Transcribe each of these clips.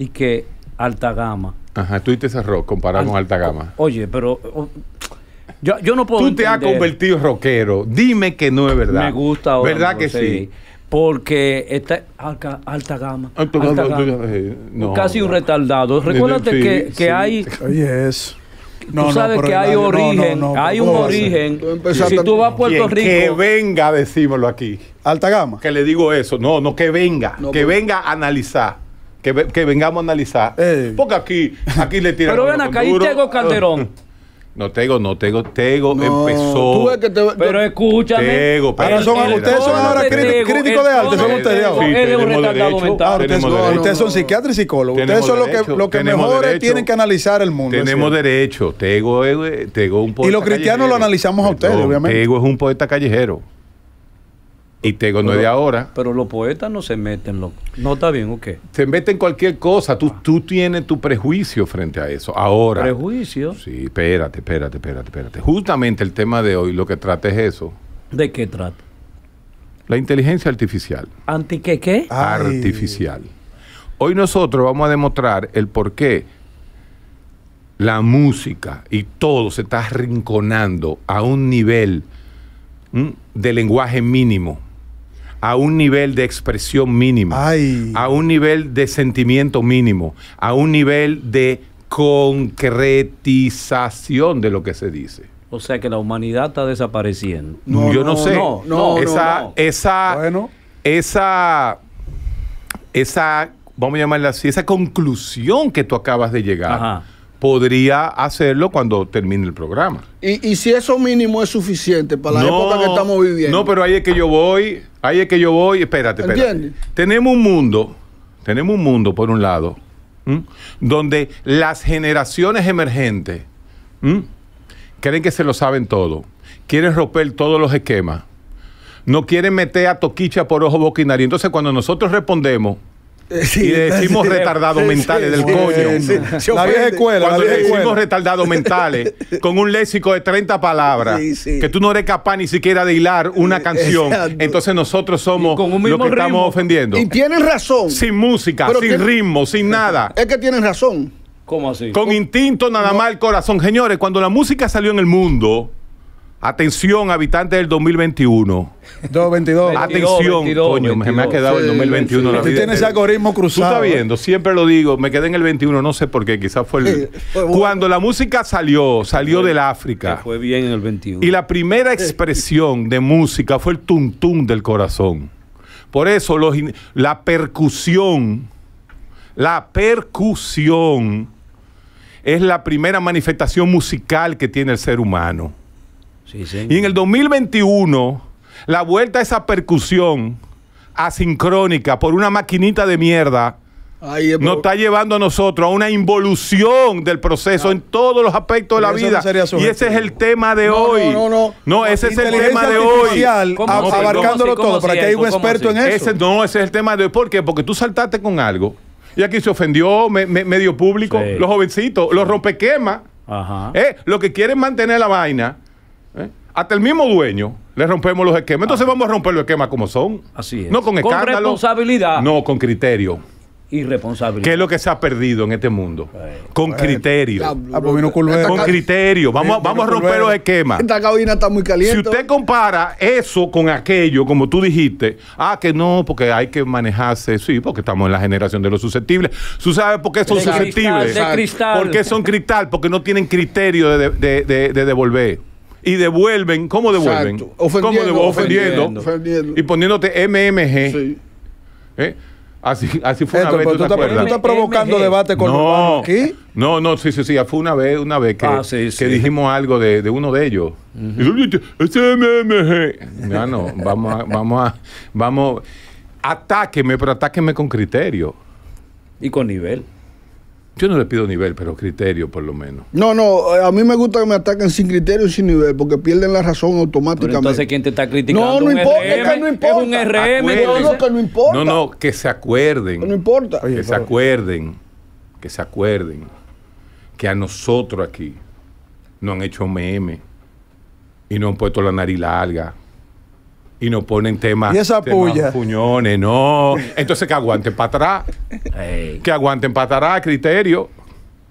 y que alta gama. Ajá, tú y cerró comparado con alta gama. oye, pero yo, no puedo. Tú te has convertido rockero. Dime que no es verdad. Me gusta ahora. ¿Verdad que sí? Porque está. alta, gama. Ah, alta gama, eh, No, Casi un retardado. Recuérdate que, que hay. No, tú sabes que hay origen, hay un origen. Si tú vas a Puerto Rico. Que venga, decímoslo aquí. Alta gama. Que le digo eso. No, no, que venga. que pues- venga a analizar que, que vengamos a analizar. Porque aquí, aquí le tiran. Pero ven acá, ahí Tego Calderón. No, Tego, no, Tego, Tego empezó. pero escúchame. son, ustedes son ahora críticos de arte, son ustedes ahora. tenemos derecho. ustedes, son psiquiatras y psicólogos. Ustedes son los que, lo mejores tienen que analizar el mundo. Tenemos derecho. Tego es eh, Tego un poeta. Y los cristianos lo analizamos a ustedes, obviamente. Tego es un poeta callejero. Y tengo no de ahora. Pero los poetas no se meten, No está bien, ¿o qué? Se meten cualquier cosa. Tú, tú tienes tu prejuicio frente a eso. Ahora. ¿Prejuicio? Sí, espérate, espérate, espérate, espérate. Justamente el tema de hoy lo que trata es eso. ¿De qué trata? La inteligencia artificial. ¿Anti qué qué? Artificial. Hoy nosotros vamos a demostrar el por qué la música y todo se está arrinconando a un nivel de lenguaje mínimo a un nivel de expresión mínima, a un nivel de sentimiento mínimo, a un nivel de concretización de lo que se dice. O sea que la humanidad está desapareciendo. Yo no, sé. No, no, esa, esa, esa, esa, vamos a llamarla así, esa conclusión que tú acabas de llegar podría hacerlo cuando termine el programa. Y, si eso mínimo es suficiente para la época que estamos viviendo. No, pero ahí es que yo voy, ahí es que yo voy, espérate, espérate. ¿Entiendes? Tenemos un mundo, tenemos un mundo por un lado, donde las generaciones emergentes creen que se lo saben todo, quieren romper todos los esquemas, no quieren meter a toquicha por ojo, boca Entonces cuando nosotros respondemos y decimos retardados mentales del coño. la vieja escuela. Cuando decimos retardados mentales, con un léxico de 30 palabras, que tú no eres capaz ni siquiera de hilar una eh, canción, entonces nosotros somos lo que estamos ofendiendo. Y tienen razón. Sin música, sin ritmo, sin nada. Es que tienen razón. ¿Cómo así? Con oh. instinto nada más el corazón. Señores, cuando la música salió en el mundo Atención, habitantes del 2021. 2022. Atención, coño, Me, ha quedado el 2021. Eh, ese algoritmo cruzado. Tú estás ¿eh? viendo, siempre lo digo, me quedé en el 21, no sé por qué, quizás fue el... Cuando la música salió, salió del África. fue bien en el 21. Y la primera expresión de música fue el tuntún del corazón. Por eso la percusión, la percusión es la primera manifestación musical que tiene el ser humano y en el 2021, la vuelta a esa percusión asincrónica por una maquinita de mierda eh, nos está llevando a nosotros a una involución del proceso ah. en todos los aspectos de la vida. y ese es el tema de hoy. No, no, no. No, ese es el tema de hoy. abarcándolo todo, para que haya un experto en eso. no, ese es el tema de hoy. ¿Por qué? Porque tú saltaste con algo. Y aquí se ofendió medio público, los jovencitos, los rompequemas. Ajá. Eh, lo que quieren mantener la vaina hasta el mismo dueño le rompemos los esquemas. Entonces ah. vamos a romper los esquemas como son. Así es. No con escándalo. Con responsabilidad. No, con criterio. irresponsabilidad ¿Qué es lo que se ha perdido en este mundo? con criterio. Ah, pues con criterio. Vamos, a romper los esquemas. Esta cabina está muy caliente. Si usted ¿eh? compara eso con aquello, como tú dijiste, ah, que no, porque hay que manejarse, sí, porque estamos en la generación de los susceptibles. ¿Tú sabes por qué son susceptibles? Porque de cristal. ¿Por son cristal? Porque no tienen criterio de, de, de devolver y devuelven, ¿cómo devuelven? Ofendiendo, Ofendiendo, Y poniéndote MMG. ¿Eh? Así, así fue una vez. ¿tú, estás provocando debate con no, aquí? No, no, sí, sí, sí. Fue una vez, una vez que, ah, que dijimos algo de, de uno de ellos. Uh Ese MMG. Ya no, vamos a, vamos a, vamos, atáqueme, pero atáqueme con criterio. Y con nivel. Yo no le pido nivel, pero criterio por lo menos. No, no, eh, a mí me gusta que me ataquen sin criterio y sin nivel, porque pierden la razón automáticamente. Pero entonces, ¿quién te está criticando? No, no importa, que no importa. Es un RM. No, que no importa. No, no, que se acuerden. No importa. que se acuerden, que se acuerden, que a nosotros aquí no han hecho meme y no han puesto la nariz larga y nos ponen temas. Y Puñones, no. Entonces que aguanten para atrás. Que aguanten para atrás, criterio.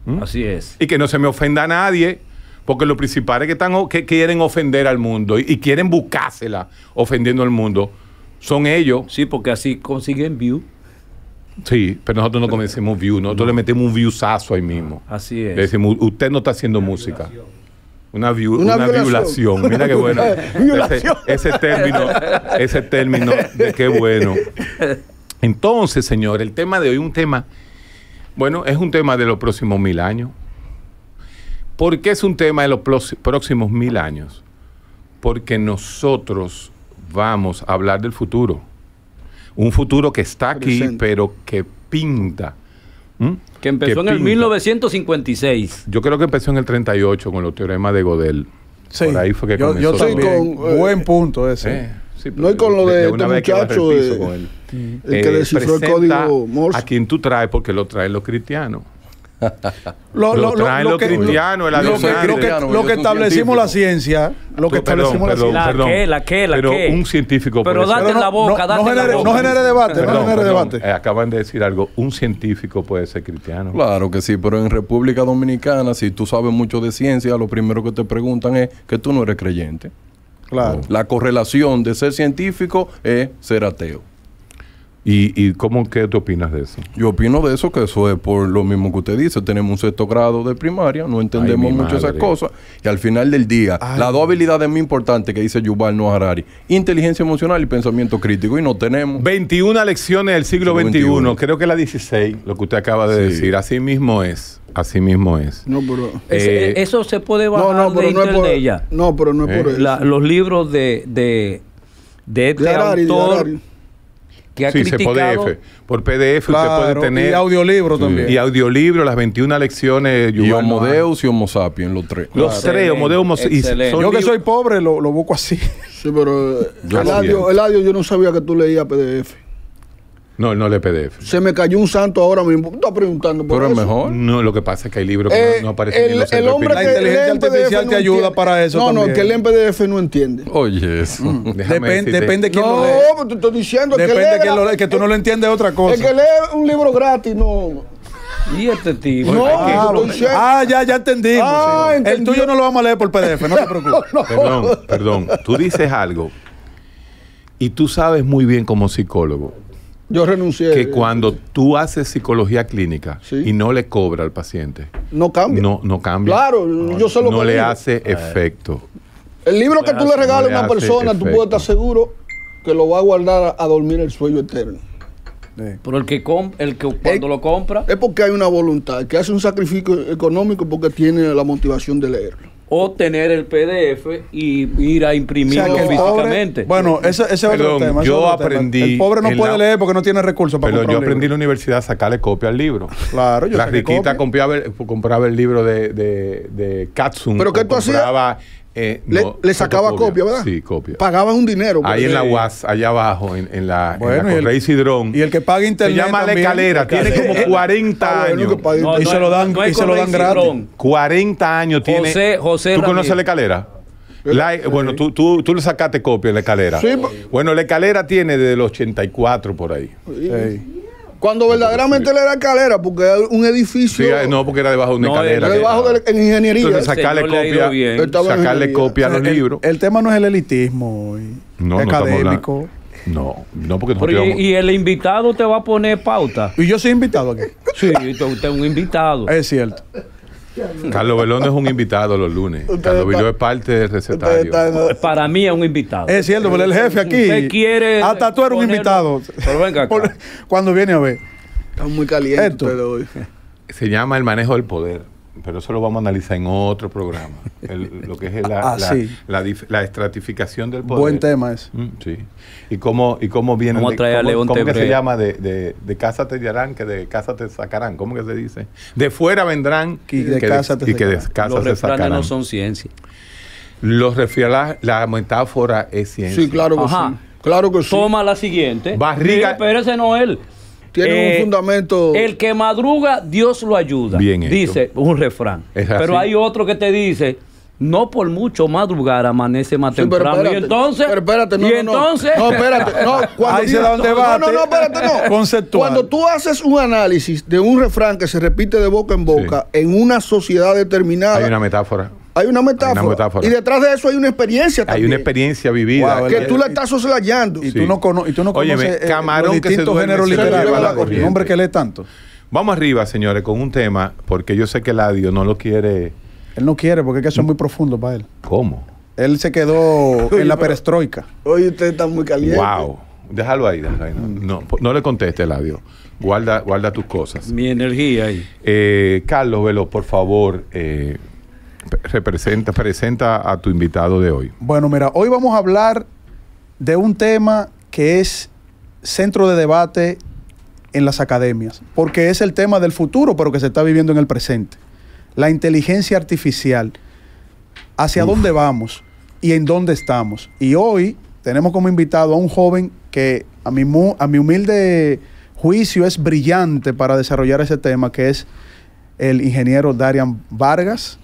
¿Mm? Así es. Y que no se me ofenda a nadie. Porque lo principal es que, están, que quieren ofender al mundo y, quieren buscársela ofendiendo al mundo. Son ellos. Sí, porque así consiguen view. Sí, pero nosotros no comencemos view, nosotros le metemos un viewsazo ahí mismo. Así es. Le decimos, usted no está haciendo música. Una, violación. Mira qué bueno. Ese, término, ese término de qué bueno. Entonces, señor, el tema de hoy, un tema, bueno, es un tema de los próximos mil años. ¿Por qué es un tema de los próximos mil años? Porque nosotros vamos a hablar del futuro. Un futuro que está aquí, pero que pinta. ¿Mm? Que empezó en el 1956. Yo creo que empezó en el 38 con los teoremas de Godel. Sí. Por ahí fue que yo, comenzó. Yo estoy con, eh, buen punto ese. Eh, no es con lo de, de este muchacho, el, el que eh, descifró el código Morse. A quien tú traes, porque lo traen los cristianos lo, lo, los que, lo, que, establecimos la ciencia, lo que establecimos la ciencia. La la la pero un científico. Pero date la boca, no, genere, debate, no genere debate. Eh, acaban de decir algo, un científico puede ser cristiano. Claro que sí, pero en República Dominicana, si tú sabes mucho de ciencia, lo primero que te preguntan es que tú no eres creyente. Claro. La correlación de ser científico es ser ateo. ¿Y, cómo, qué te opinas de eso? Yo opino de eso, que eso es por lo mismo que usted dice. Tenemos un sexto grado de primaria, no entendemos muchas mucho esas cosas. Y al final del día, la las dos habilidades muy importantes que dice Yuval Noah Harari, inteligencia emocional y pensamiento crítico, y no tenemos. 21 lecciones del siglo, XXI, creo que la 16, lo que usted acaba de decir. Así mismo es. Así mismo es. No, pero, eh, eh, eso se puede bajar no, no, pero no internet No, pero no es por ¿Eh? eso. los libros de, de, de este sí, criticado... Se PDF. Por PDF claro, usted puede tener... Y audiolibro también. Y audiolibro, las 21 lecciones... Y Homo ah. Deus y Homo Sapiens, los tres. Los tres, Homo Deus, Homo Sapiens. Yo que soy pobre, lo, lo busco así. Sí, pero... Eh, el, audio, el audio yo no sabía que tú leías PDF. No, no el PDF. Se me cayó un santo ahora mismo. Está preguntando por Pero eso. mejor. No, lo que pasa es que hay libros que no, eh, aparecen en los el hombre La inteligencia artificial te ayuda para eso. No, no, no, que el PDF no entiende. Oye, eso. Mm. Depende, depende quién lo lee. Pues, no, te estoy diciendo depende que. Depende lo lee, que tú no lo entiendes otra cosa. El que lee un libro gratis, no. Y este tipo. No, ah, ya, ya entendí. Ah, el tuyo no lo vamos a leer por PDF, no te preocupes. Perdón, perdón. Tú dices algo y tú sabes muy bien como psicólogo yo renuncié. Que eh, cuando eh, tú haces psicología clínica y no le cobra al paciente. No cambia. No, no cambia. Claro, yo solo No le hace eh. efecto. El libro que tú le regales a una persona, tú puedes estar seguro que lo va a guardar a, dormir el sueño eterno. Pero el que, el que cuando lo compra. Es porque hay una voluntad, que hace un sacrificio económico porque tiene la motivación de leerlo o tener el PDF y ir a imprimirlo físicamente. bueno, ese, ese es otro tema. Yo aprendí. El pobre no puede leer porque no tiene recursos para Pero yo aprendí en la universidad a sacarle copia al libro. Claro, yo La riquita compraba el, libro de, de, de Katsum. Pero que tú hacías. Eh, le, sacaba copia, ¿verdad? Sí, copia. Pagabas un dinero. Ahí en la UAS, allá abajo, en, en la, bueno, en y, el, que paga internet. Se llama Le Calera. tiene como 40 años. y se lo dan, y se lo dan gratis. 40 años tiene. José, José ¿Tú conoces Le Calera? Eh, bueno, tú, tú, tú, le sacaste copia a la escalera. Sí, bueno, la calera tiene desde el 84 por ahí. Sí. Cuando verdaderamente le era escalera porque era un edificio. Sí, no, porque era debajo de una no, Era debajo de en ingeniería. sacarle copia, sacarle copia a los libros. El tema no es el elitismo eh, no, académico. No, no, porque Y, y, el invitado te va a poner pauta. Y yo soy invitado aquí. Sí, usted es un invitado. Es cierto. Carlos Belón es un invitado los lunes. Carlos Belón es parte del recetario. Eh, para mí es un invitado. Es cierto, pero el jefe aquí. quiere hasta tú eres un invitado. Pero Cuando viene a ver. Está muy caliente Se llama el manejo del poder pero eso lo vamos a analizar en otro programa, el, lo que es ah, la, estratificación del poder. Buen tema es. Mm, y cómo, y cómo viene... ¿Cómo, de, que se llama? De, de, casa te llevarán, que de casa te sacarán. ¿Cómo que se dice? De fuera vendrán y, de que, casa te y que de casa te sacarán. no son ciencia. Los refieres, la metáfora es ciencia. Sí, claro que sí. Claro que Toma la siguiente. Barriga. pero ese no él. Tiene un eh, fundamento. El que madruga, Dios lo ayuda. Bien Dice un refrán. Pero hay otro que te dice. No por mucho madrugar amanece más temprano. Pero entonces. no, no, espérate. No, cuando, espérate, no. Conceptual. Cuando tú haces un análisis de un refrán que se repite de boca en boca en una sociedad determinada. Hay una metáfora. Hay una metáfora. Y detrás de eso hay una experiencia también. Hay una experiencia vivida. que tú la estás soslayando. Y, tú no y tú no conoces eh, eh, camarón los distintos que se hombre que lee tanto. Vamos arriba, señores, con un tema, porque yo sé que el Ladio no lo quiere. Él no quiere, porque es que eso es muy profundo para él. ¿Cómo? Él se quedó en la perestroika. Hoy usted está muy caliente. Wow. Déjalo ahí, déjalo mm. No, le conteste, Ladio. Guarda, guarda tus cosas. Mi energía ahí. Eh, Carlos Veloz, por favor, representa, presenta a tu invitado de hoy? Bueno, mira, hoy vamos a hablar de un tema que es centro de debate en las academias, porque es el tema del futuro, pero que se está viviendo en el presente. La inteligencia artificial, hacia dónde vamos y en dónde estamos. Y hoy tenemos como invitado a un joven que a mi, a mi humilde juicio es brillante para desarrollar ese tema, que es el ingeniero Darian Vargas,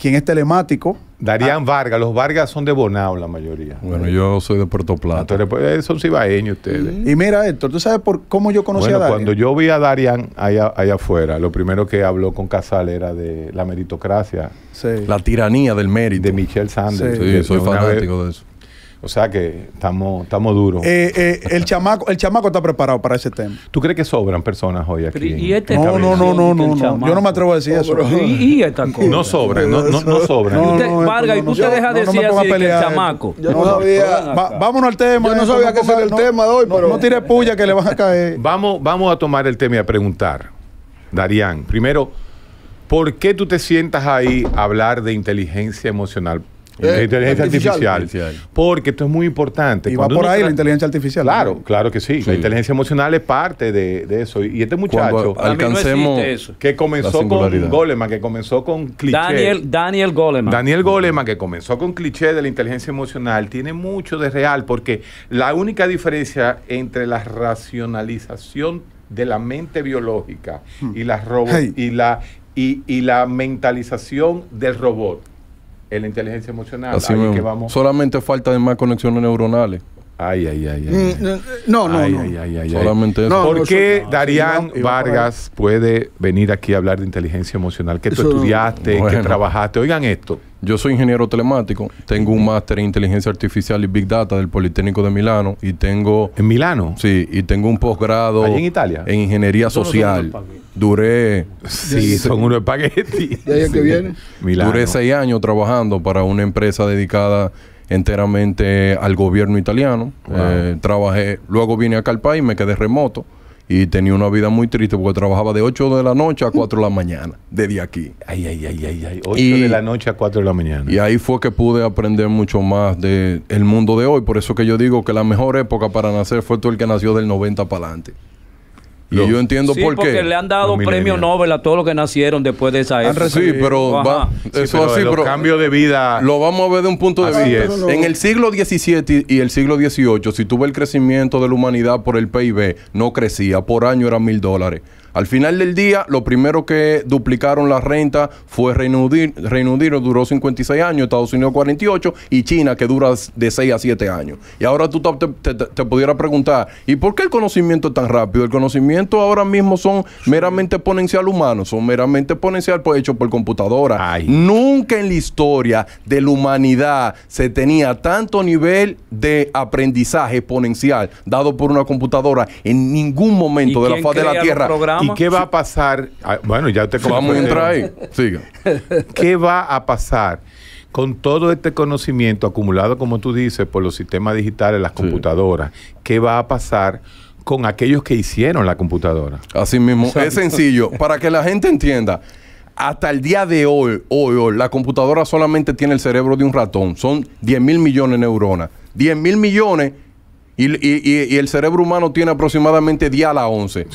¿Quién es telemático. Darían ah. Vargas, los Vargas son de Bonao la mayoría. Bueno, yo soy de Puerto Plata. Ah, Entonces, pues, eh, son cibaeños ustedes. Y mira, Héctor, ¿tú sabes por cómo yo conocí a Darían? Cuando yo vi a Darían allá, allá, afuera, lo primero que habló con Casal era de la meritocracia. La tiranía del mérito. De Michel Sanders. Sí, soy fanático de eso. O sea que estamos, estamos duros. Eh, eh, el, chamaco, el chamaco está preparado para ese tema. ¿Tú crees que sobran personas hoy aquí? Este no, no, no, no, no, Yo no me atrevo a decir eso. ¿Y, esta cosa? No sobran, no, no, sobran. No, usted, ¿y tú te dejas de decir el chamaco? vámonos al tema. Yo no eh, sabía que era el tema de hoy, pero... No tires puya que le vas a caer. Vamos, vamos a tomar el tema y a preguntar. Darían, primero, ¿por qué tú te sientas ahí a hablar de inteligencia emocional? la inteligencia eh, artificial, Porque esto es muy importante. Y va por ahí la inteligencia artificial. Claro, claro que sí. La inteligencia emocional es parte de, eso. Y este muchacho alcancemos que comenzó con Goleman, que comenzó con cliché. Daniel, Daniel Goleman. Daniel Goleman, que comenzó con cliché de la inteligencia emocional, tiene mucho de real, porque la única diferencia entre la racionalización de la mente biológica hmm. y la, y la y, y, la mentalización del robot en la inteligencia emocional. vamos. Solamente falta de más conexiones neuronales. Ay, ay, ay. Mm, no, no, no. Solamente eso. ¿Por qué Darían Vargas puede venir aquí a hablar de inteligencia emocional? Que tú estudiaste, ¿Qué trabajaste. Oigan esto. Yo soy ingeniero telemático, tengo un mm. máster en inteligencia artificial y big data del Politécnico de Milano y tengo... ¿En Milano? Sí, y tengo un posgrado... en ingeniería social. Duré... Sí, son unos espaguetis. Duré seis años trabajando para una empresa dedicada enteramente al gobierno italiano. Eh, trabajé, luego vine acá al país, me quedé remoto y tenía una vida muy triste porque trabajaba de 8 de la noche a 4 de la mañana, desde aquí. Ay, ay, ay, ay, ay. 8 y, de la noche a 4 de la mañana. Y ahí fue que pude aprender mucho más del mundo de hoy. Por eso que yo digo que la mejor época para nacer fue todo el que nació del 90 para adelante. Y yo entiendo por qué. Porque le han dado premio Nobel a todos los que nacieron después de esa época. Sí, pero va, sí, pero cambio de vida. Lo vamos a ver de un punto de vista. En el siglo XVII y el siglo XVIII, si tuve el crecimiento de la humanidad por el PIB, no crecía. Por año eran mil dólares. Al final del día, lo primero que duplicaron la renta fue Reino Unido, duró 56 años, Estados Unidos 48 y China que dura de 6 a 7 años. Y ahora tú te, pudieras preguntar, ¿y por qué el conocimiento es tan rápido? El conocimiento ahora mismo son meramente exponencial humano, son meramente exponencial hechos pues, hecho por computadora. Nunca en la historia de la humanidad se tenía tanto nivel de aprendizaje exponencial dado por una computadora en ningún momento de la faz de la Tierra ¿Y qué va a pasar? Ah, bueno, ya te Vamos a entrar ahí. Siga. ¿Qué va a pasar con todo este conocimiento acumulado, como tú dices, por los sistemas digitales, las computadoras? ¿Qué va a pasar con aquellos que hicieron la computadora? Así mismo. Es sencillo. Para que la gente entienda hasta el día de hoy, hoy, hoy, la computadora solamente tiene el cerebro de un ratón. Son 10 mil millones de neuronas. 10 mil millones y, el cerebro humano tiene aproximadamente 10 a la 11.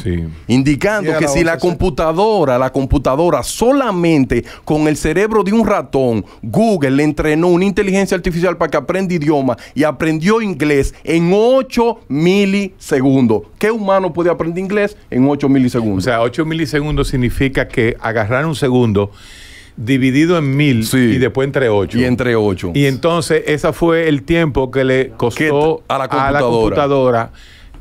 Indicando que si la computadora, la computadora solamente con el cerebro de un ratón, Google le entrenó una inteligencia artificial para que aprenda idioma y aprendió inglés en 8 milisegundos. ¿Qué humano puede aprender inglés en 8 milisegundos? O sea, 8 milisegundos significa que agarrar un segundo dividido en mil y después entre ocho. Y entre ocho. Y entonces ese fue el tiempo que le costó a la computadora,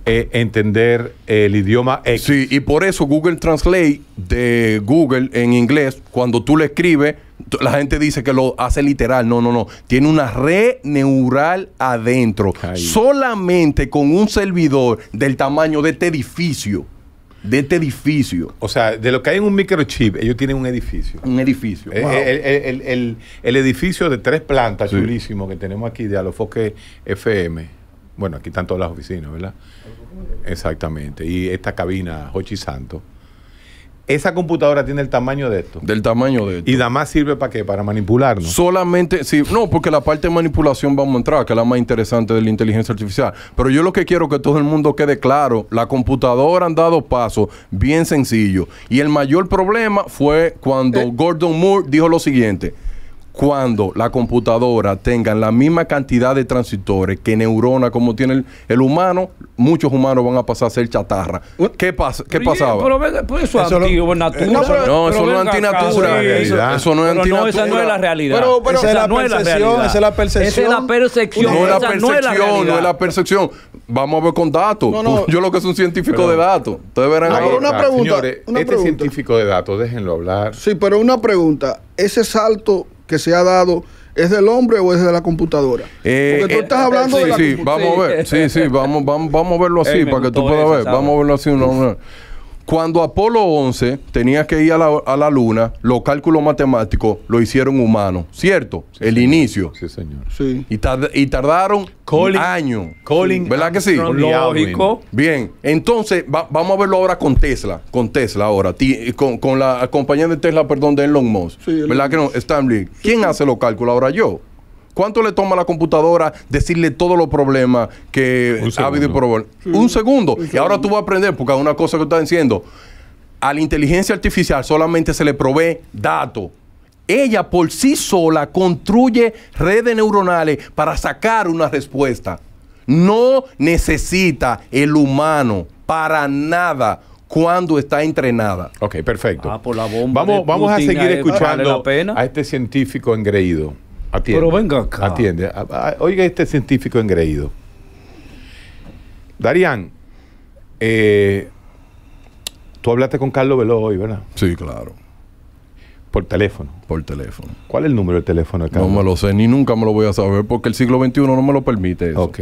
eh, entender el idioma X. Sí, y por eso Google Translate de Google en inglés, cuando tú le escribes, la gente dice que lo hace literal. No, no, no. Tiene una red neural adentro. Solamente con un servidor del tamaño de este edificio de este edificio. O sea, de lo que hay en un microchip, ellos tienen un edificio. Un edificio. Eh, el, edificio de tres plantas, chulísimo, que tenemos aquí de Alofoque FM. Bueno, aquí están todas las oficinas, ¿verdad? Exactamente. Y esta cabina, Hochi Santo. Esa computadora tiene el tamaño de esto. Del tamaño de esto. ¿Y nada más sirve para qué? Para manipularlo. Solamente, sí, no, porque la parte de manipulación vamos a entrar, que es la más interesante de la inteligencia artificial. Pero yo lo que quiero que todo el mundo quede claro, la computadora han dado pasos bien sencillos Y el mayor problema fue cuando eh. Gordon Moore dijo lo siguiente cuando la computadora tenga la misma cantidad de transistores que neuronas como tiene el, humano, muchos humanos van a pasar a ser chatarra. Uh, ¿Qué, qué pasaba? Pero, pues eso, es antiguo, eh, no, no, eso no es antinatura. Eso, no es antinatura. No, esa no es la realidad. Pero, esa, es la percepción, esa es la percepción. Esa es la percepción. No es la percepción, no es la percepción. Vamos a ver con datos. Yo lo que soy un científico de datos. Ustedes verán. Ahora, una pregunta. Señores, este científico de datos, déjenlo hablar. Sí, pero una pregunta. Ese salto que se ha dado ¿Es del hombre o es de la computadora? Eh, Porque tú eh, estás eh, hablando sí, de la sí, Vamos a ver, sí, sí, vamos, vamos, vamos a verlo así para que tú puedas ver. Vamos a verlo así. Una, una. Cuando Apolo 11 tenía que ir a la, luna, los cálculos matemáticos lo hicieron humano, ¿cierto? El inicio. Sí, señor. Sí. Y, y tardaron años. ¿Verdad que sí? Lógico. Bien, entonces vamos a verlo ahora con Tesla. Con Tesla ahora. Eh, con, la compañía de Tesla, perdón, de Elon Musk. Sí, ¿Verdad que no? Stanley. ¿Quién hace los cálculos ahora? Yo. ¿Cuánto le toma a la computadora decirle todos los problemas que ha habido Un segundo. Y ahora tú vas a aprender, porque una cosa que estás diciendo, a la inteligencia artificial solamente se le provee datos. Ella por sí sola construye redes neuronales para sacar una respuesta. No necesita el humano para nada cuando está entrenada. Ok, perfecto. Ah, por la bomba vamos vamos a seguir escuchando a este científico engreído. Pero venga acá. Atiende. Oiga este científico engreído. Darían, eh, tú hablaste con Carlos Veloz hoy, ¿verdad? Sí, claro. Por teléfono. Por teléfono. ¿Cuál es el número de teléfono de No me lo sé, ni nunca me lo voy a saber, porque el siglo XXI no me lo permite eso. Ok.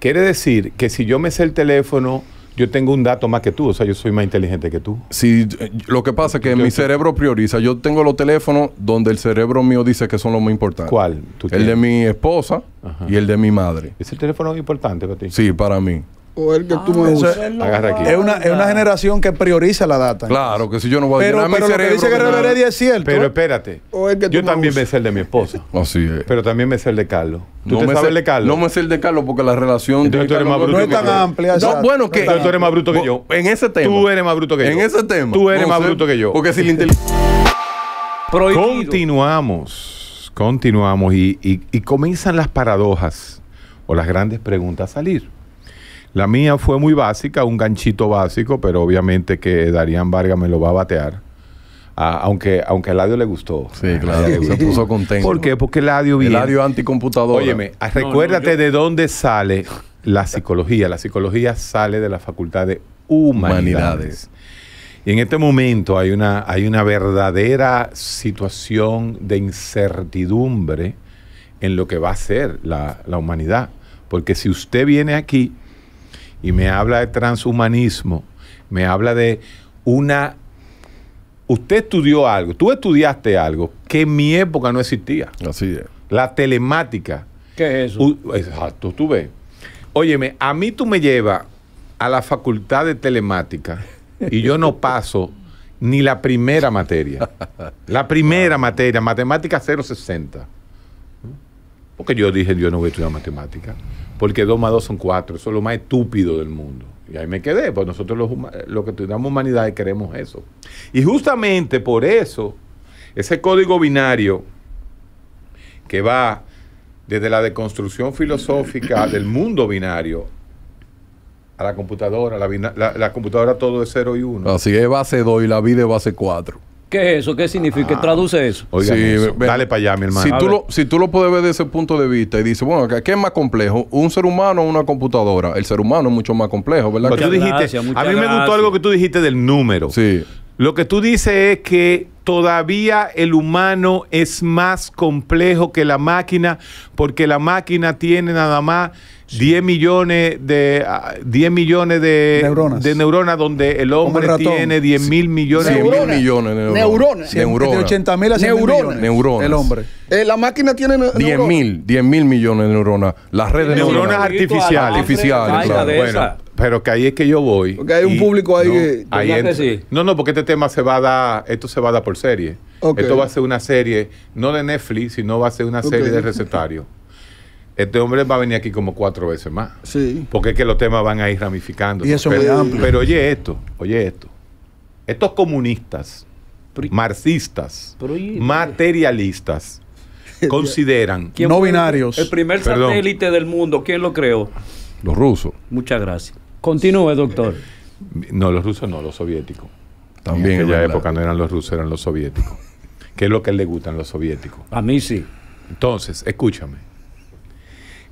Quiere decir que si yo me sé el teléfono yo tengo un dato más que tú, o sea, yo soy más inteligente que tú. Sí, lo que pasa es que mi cerebro prioriza. Yo tengo los teléfonos donde el cerebro mío dice que son los más importantes. ¿Cuál? el de mi esposa y el de mi madre. ¿Es el teléfono importante para ti? Sí, para mí o el que tú ah. me Es, una, es una generación que prioriza la data. Claro, que si yo no voy a pero, llenar pero dice cierto. Pero espérate. yo también me sé el de mi esposa. Así es. Pero también me sé el de Carlos. ¿Tú no me sabes el de Carlos? No me sé el de Carlos porque la relación... no es tan amplia. No, bueno, que... tú eres más bruto que yo. En ese tema. Tú eres más bruto que yo. En ese tema. Tú eres más bruto que yo. Porque si la inteligencia... Continuamos, continuamos y, y comienzan las paradojas o las grandes preguntas a salir. La mía fue muy básica, un ganchito básico, pero obviamente que Darían Vargas me lo va a batear. Ah, aunque, aunque a Eladio le gustó. Sí, claro. se puso contento. ¿Por qué? Porque Eladio viene. Eladio anticomputador. Óyeme, ah, recuérdate de dónde sale la psicología. La psicología sale de la facultad de humanidades. Y en este momento hay una, hay una verdadera situación de incertidumbre en lo que va a ser la, la humanidad. Porque si usted viene aquí y me habla de transhumanismo, me habla de una... Usted estudió algo, tú estudiaste algo que en mi época no existía. Así es. La telemática. ¿Qué es eso? exacto, tú ves. Óyeme, a mí tú me llevas a la facultad de telemática y yo no paso ni la primera materia. La primera materia, matemática 060. Porque yo dije, yo no voy a estudiar matemática. Porque 2 más 2 son 4. Eso es lo más estúpido del mundo. Y ahí me quedé. Pues nosotros los, que estudiamos humanidad queremos eso. Y justamente por eso, ese código binario que va desde la deconstrucción filosófica del mundo binario a la computadora, la, la computadora todo es 0 y 1. Así es base 2 y la vida es base 4. ¿Qué es eso? ¿Qué significa? ¿Qué ah. Traduce eso. Oiga, dale para allá, mi hermano. Si tú, lo, puedes ver desde ese punto de vista y dices, bueno, ¿qué es más complejo? ¿Un ser humano o una computadora? El ser humano es mucho más complejo, ¿verdad? Pero tú dijiste, a mí me gustó algo que tú dijiste del número. Sí. Lo que tú dices es que todavía el humano es más complejo que la máquina porque la máquina tiene nada más 10 millones de 10 ah, millones de neuronas. de neuronas donde el hombre tiene 10 mil millones de neuronas. neuronas. De 80 mil neuronas. El hombre. Eh, la máquina tiene 10 mil, 10 mil millones de neuronas. Las redes neuronas, artificiales. Bueno, pero que ahí es que yo voy. Porque hay un público ahí que... No, no, porque este tema se va a dar, esto se va a dar por serie. Esto va a ser una serie, no de Netflix, sino va a ser una serie de recetario este hombre va a venir aquí como cuatro veces más. Sí. Porque es que los temas van a ir ramificando. Y eso pero, oye esto, oye esto. Estos comunistas, marxistas, materialistas, consideran... no binarios. El primer satélite del mundo, ¿quién lo creó? Los rusos. Muchas gracias. Continúe, doctor. No, los rusos no, los soviéticos. También en aquella época no eran los rusos, eran los soviéticos. ¿Qué es lo que le gustan los soviéticos? A mí sí. Entonces, escúchame.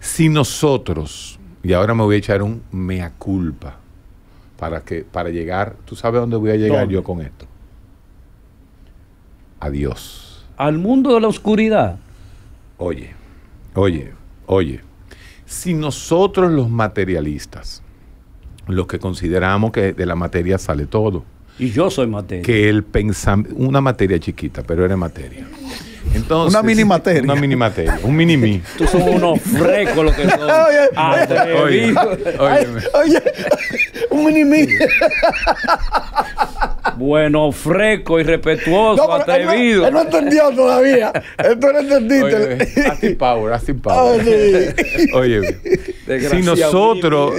Si nosotros, y ahora me voy a echar un mea culpa, para, que, para llegar, tú sabes dónde voy a llegar yo con esto. Adiós. Al mundo de la oscuridad. Oye, oye, oye. Si nosotros los materialistas, los que consideramos que de la materia sale todo. Y yo soy materia. Que el pensamiento, una materia chiquita, pero era materia una mini materia. Una mini materia, un mini mí. Tú sos unos frecos lo que son. oye, oye, oye, un mini mí. Bueno, fresco, irrespetuoso, atrevido. Él no, él entendió todavía. Él no entendiste. A así power, así ah, power. Oye, oye si nosotros,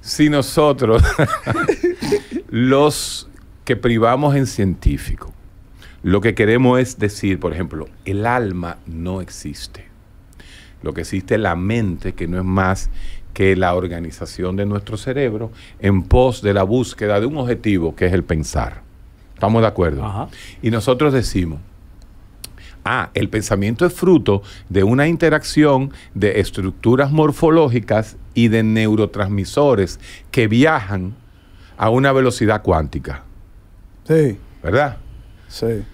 si nosotros, los que privamos en científico, lo que queremos es decir, por ejemplo, el alma no existe. Lo que existe es la mente, que no es más que la organización de nuestro cerebro en pos de la búsqueda de un objetivo, que es el pensar. ¿Estamos de acuerdo? Y nosotros decimos, ah, el pensamiento es fruto de una interacción de estructuras morfológicas y de neurotransmisores que viajan a una velocidad cuántica. Sí. ¿Verdad? Sí.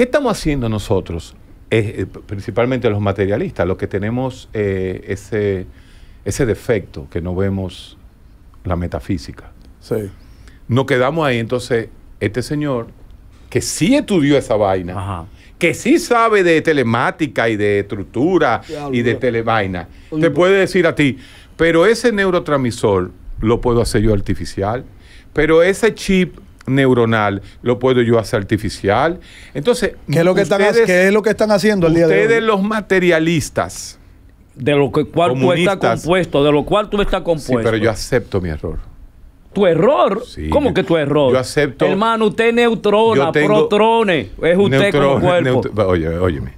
¿Qué estamos haciendo nosotros? Eh, principalmente los materialistas, los que tenemos eh, ese, ese defecto que no vemos la metafísica. Sí. Nos quedamos ahí, entonces, este señor que sí estudió esa vaina, que sí sabe de telemática y de estructura y de televaina, te puede decir a ti, pero ese neurotransmisor lo puedo hacer yo artificial, pero ese chip neuronal, lo puedo yo hacer artificial. Entonces, ¿qué es lo que, están, haciendo el día de hoy? Ustedes los materialistas. De lo que, cual tú estás compuesto, de lo cual tú estás compuesto. Sí, pero yo acepto mi error. ¿Tu error? ¿Cómo que tu error? Yo acepto. Hermano, usted neutrona, protrone, Es usted con cuerpo. Oye, óyeme.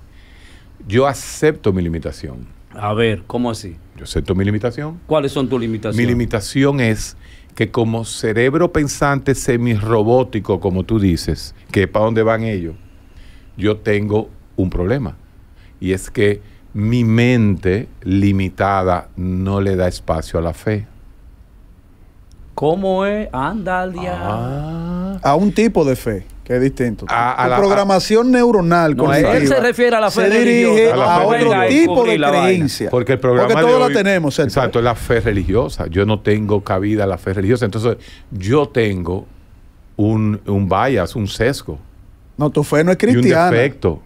Yo acepto mi limitación. A ver, ¿cómo así? Yo acepto mi limitación. ¿Cuáles son tus limitaciones? Mi limitación es que como cerebro pensante robótico como tú dices, que para dónde van ellos, yo tengo un problema. Y es que mi mente limitada no le da espacio a la fe. ¿Cómo es? Anda al día. A un tipo de fe. Que es distinto. A, la programación neuronal. No, él se refiere a la fe Se dirige a, otro tipo de creencia. Porque el programa todos la tenemos. Exacto, es la fe religiosa. Yo no tengo cabida a la fe religiosa. Entonces, yo tengo un, un bias, un sesgo. No, tu fe no es cristiana.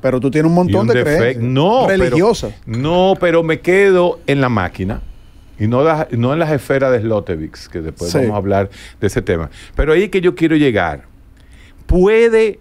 Pero tú tienes un montón de creencias. No, religiosas. no, pero me quedo en la máquina. Y no, en las esferas de Slotevix, que después vamos a hablar de ese tema. Pero ahí que yo quiero llegar puede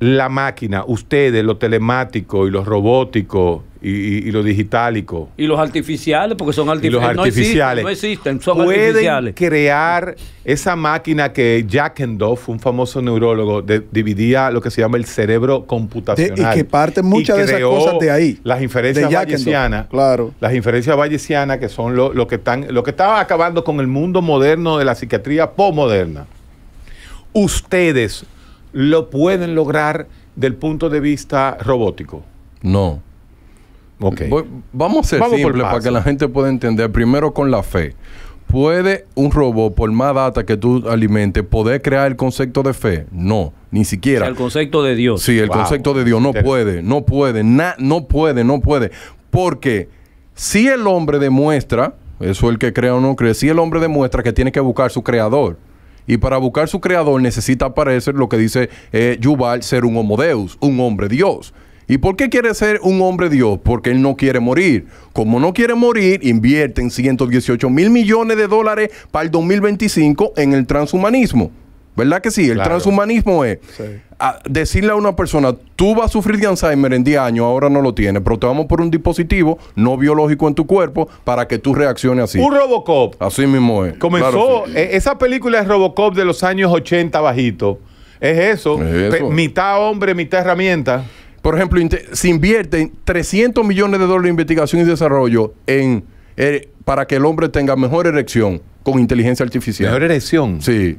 la máquina, ustedes, lo telemático y lo robótico y, y, lo digitalico. Y los artificiales, porque son artificiales. No existen, son son pueden crear esa máquina que Jack un famoso neurólogo, dividía lo que se llama el cerebro computacional. y que parte muchas de esas cosas de ahí. Las inferencias bayesianas. Claro. Las inferencias bayesianas que son lo, que están, lo que estaba acabando con el mundo moderno de la psiquiatría postmoderna ustedes lo pueden lograr del punto de vista robótico? No. Okay. vamos a ser para que la gente pueda entender. Primero con la fe. ¿Puede un robot, por más data que tú alimente, poder crear el concepto de fe? No, ni siquiera. el concepto de Dios. Sí, el concepto de Dios no puede, no puede, no puede, no puede. Porque si el hombre demuestra, eso es el que crea o no cree, si el hombre demuestra que tiene que buscar su creador, y para buscar su creador necesita aparecer lo que dice Yubal eh, Yuval, ser un homo deus, un hombre Dios. ¿Y por qué quiere ser un hombre Dios? Porque él no quiere morir. Como no quiere morir, invierten 118 mil millones de dólares para el 2025 en el transhumanismo. ¿Verdad que sí? El transhumanismo es decirle a una persona, tú vas a sufrir de Alzheimer en 10 años, ahora no lo tienes, pero te vamos por un dispositivo no biológico en tu cuerpo para que tú reacciones así. Un Robocop. Así mismo es. Comenzó, e, esa película es Robocop de los años 80 bajito. Es eso, mitad hombre, mitad herramienta. Por ejemplo, se invierten 300 millones de dólares en investigación y desarrollo en, eh, para que el hombre tenga mejor erección con inteligencia artificial. Mejor erección. Sí.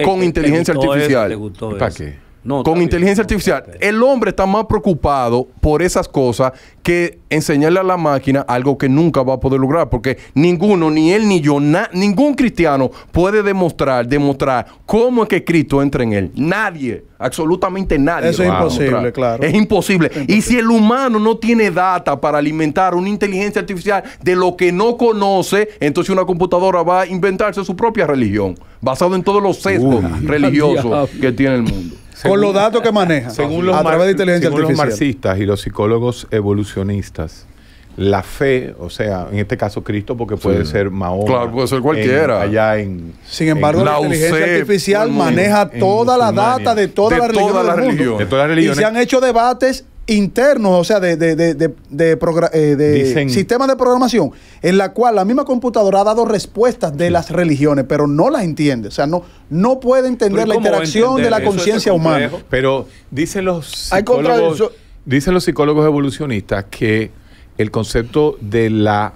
Con eh, eh, inteligencia artificial. ¿Para qué? con inteligencia artificial. el hombre está más preocupado por esas cosas que enseñarle a la máquina algo que nunca va a poder lograr, porque ninguno, ni él ni yo, ningún cristiano puede demostrar, demostrar cómo es que Cristo entra en él. Nadie, absolutamente nadie. Eso es imposible, claro. Es imposible. Y si el humano no tiene data para alimentar una inteligencia artificial de lo que no conoce, entonces una computadora va a inventarse su propia religión, basado en todos los sesgos religiosos que tiene el mundo con los datos que maneja según ah, los a de inteligencia según los marxistas y los psicólogos evolucionistas, la fe, o sea, en este caso Cristo, porque puede ser Mahoma. Claro, puede ser cualquiera. En, allá en. Sin embargo, la, inteligencia artificial maneja toda la data de todas las religiones. De todas las religiones. Toda la religión. Y se han hecho debates internos, o sea, de, de, de, de eh, sistemas de programación, en la cual la misma computadora ha dado respuestas de las religiones, pero no las entiende. O sea, no, no puede entender la interacción de la conciencia humana. Pero dicen los psicólogos, dicen los psicólogos evolucionistas que el concepto de la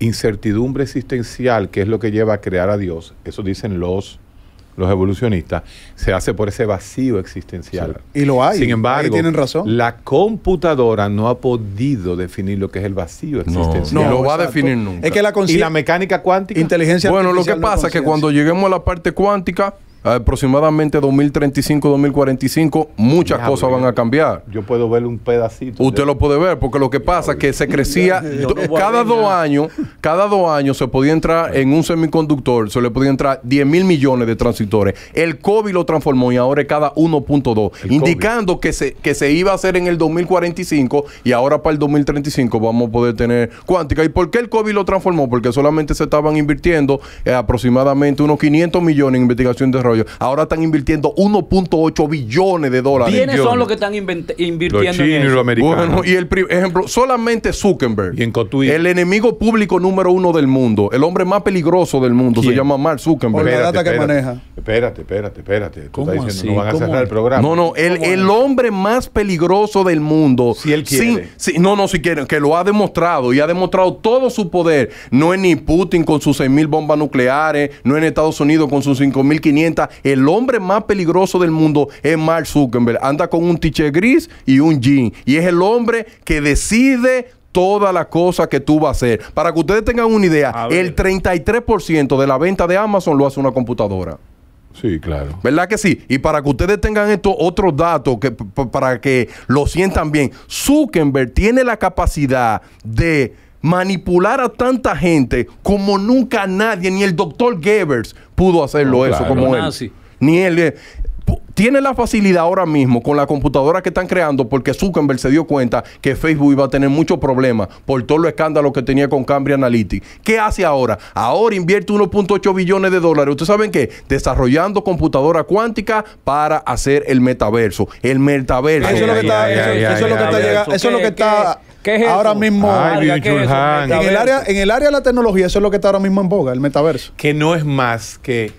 incertidumbre existencial, que es lo que lleva a crear a Dios, eso dicen los los evolucionistas, se hace por ese vacío existencial. Y lo hay. Sin embargo, tienen razón. la computadora no ha podido definir lo que es el vacío existencial. No, lo va a definir nunca. Es que la y la mecánica cuántica. Inteligencia Bueno, lo que pasa es que cuando lleguemos a la parte cuántica, aproximadamente 2035, 2045, muchas cosas van a cambiar. Yo puedo ver un pedacito. Usted lo puede ver, porque lo que pasa es que se crecía cada dos años, cada dos años se podía entrar en un semiconductor, se le podía entrar 10 mil millones de transistores. El COVID lo transformó y ahora es cada 1.2, indicando que se, que se iba a hacer en el 2045 y ahora para el 2035 vamos a poder tener cuántica. ¿Y por qué el COVID lo transformó? Porque solamente se estaban invirtiendo eh, aproximadamente unos 500 millones en investigación de desarrollo ahora están invirtiendo 1.8 billones de dólares. ¿Quiénes son los que están invirtiendo los chinos en Y los americanos. y el ejemplo, solamente Zuckerberg, y en el enemigo público número uno del mundo, el hombre más peligroso del mundo, se llama Mark Zuckerberg. espérate, Espérate, espérate, no van a cerrar el programa. No, no, el, el hombre más peligroso del mundo. Si él quiere. Sí, sí, no, no, si quieren, que lo ha demostrado y ha demostrado todo su poder. No es ni Putin con sus 6.000 bombas nucleares, no es en Estados Unidos con sus 5.500 el hombre más peligroso del mundo es Mark Zuckerberg. Anda con un tiche gris y un jean. Y es el hombre que decide Todas las cosas que tú vas a hacer. Para que ustedes tengan una idea, el 33% de la venta de Amazon lo hace una computadora. Sí, claro. ¿Verdad que sí? Y para que ustedes tengan estos otros datos, que, para que lo sientan bien, Zuckerberg tiene la capacidad de manipular a tanta gente como nunca nadie, ni el doctor Gebers pudo hacerlo eso como él. Ni él. Eh, tiene la facilidad ahora mismo con la computadora que están creando porque Zuckerberg se dio cuenta que Facebook iba a tener muchos problemas por todos los escándalos que tenía con Cambria Analytics. ¿Qué hace ahora? Ahora invierte 1.8 billones de dólares. ¿Ustedes saben qué? Desarrollando computadora cuántica para hacer el metaverso. El metaverso. Eso es lo que está Eso es lo que está Ahora mismo. en, el área, en el área de la tecnología, eso es lo que está ahora mismo en boga, el metaverso. Que no es más que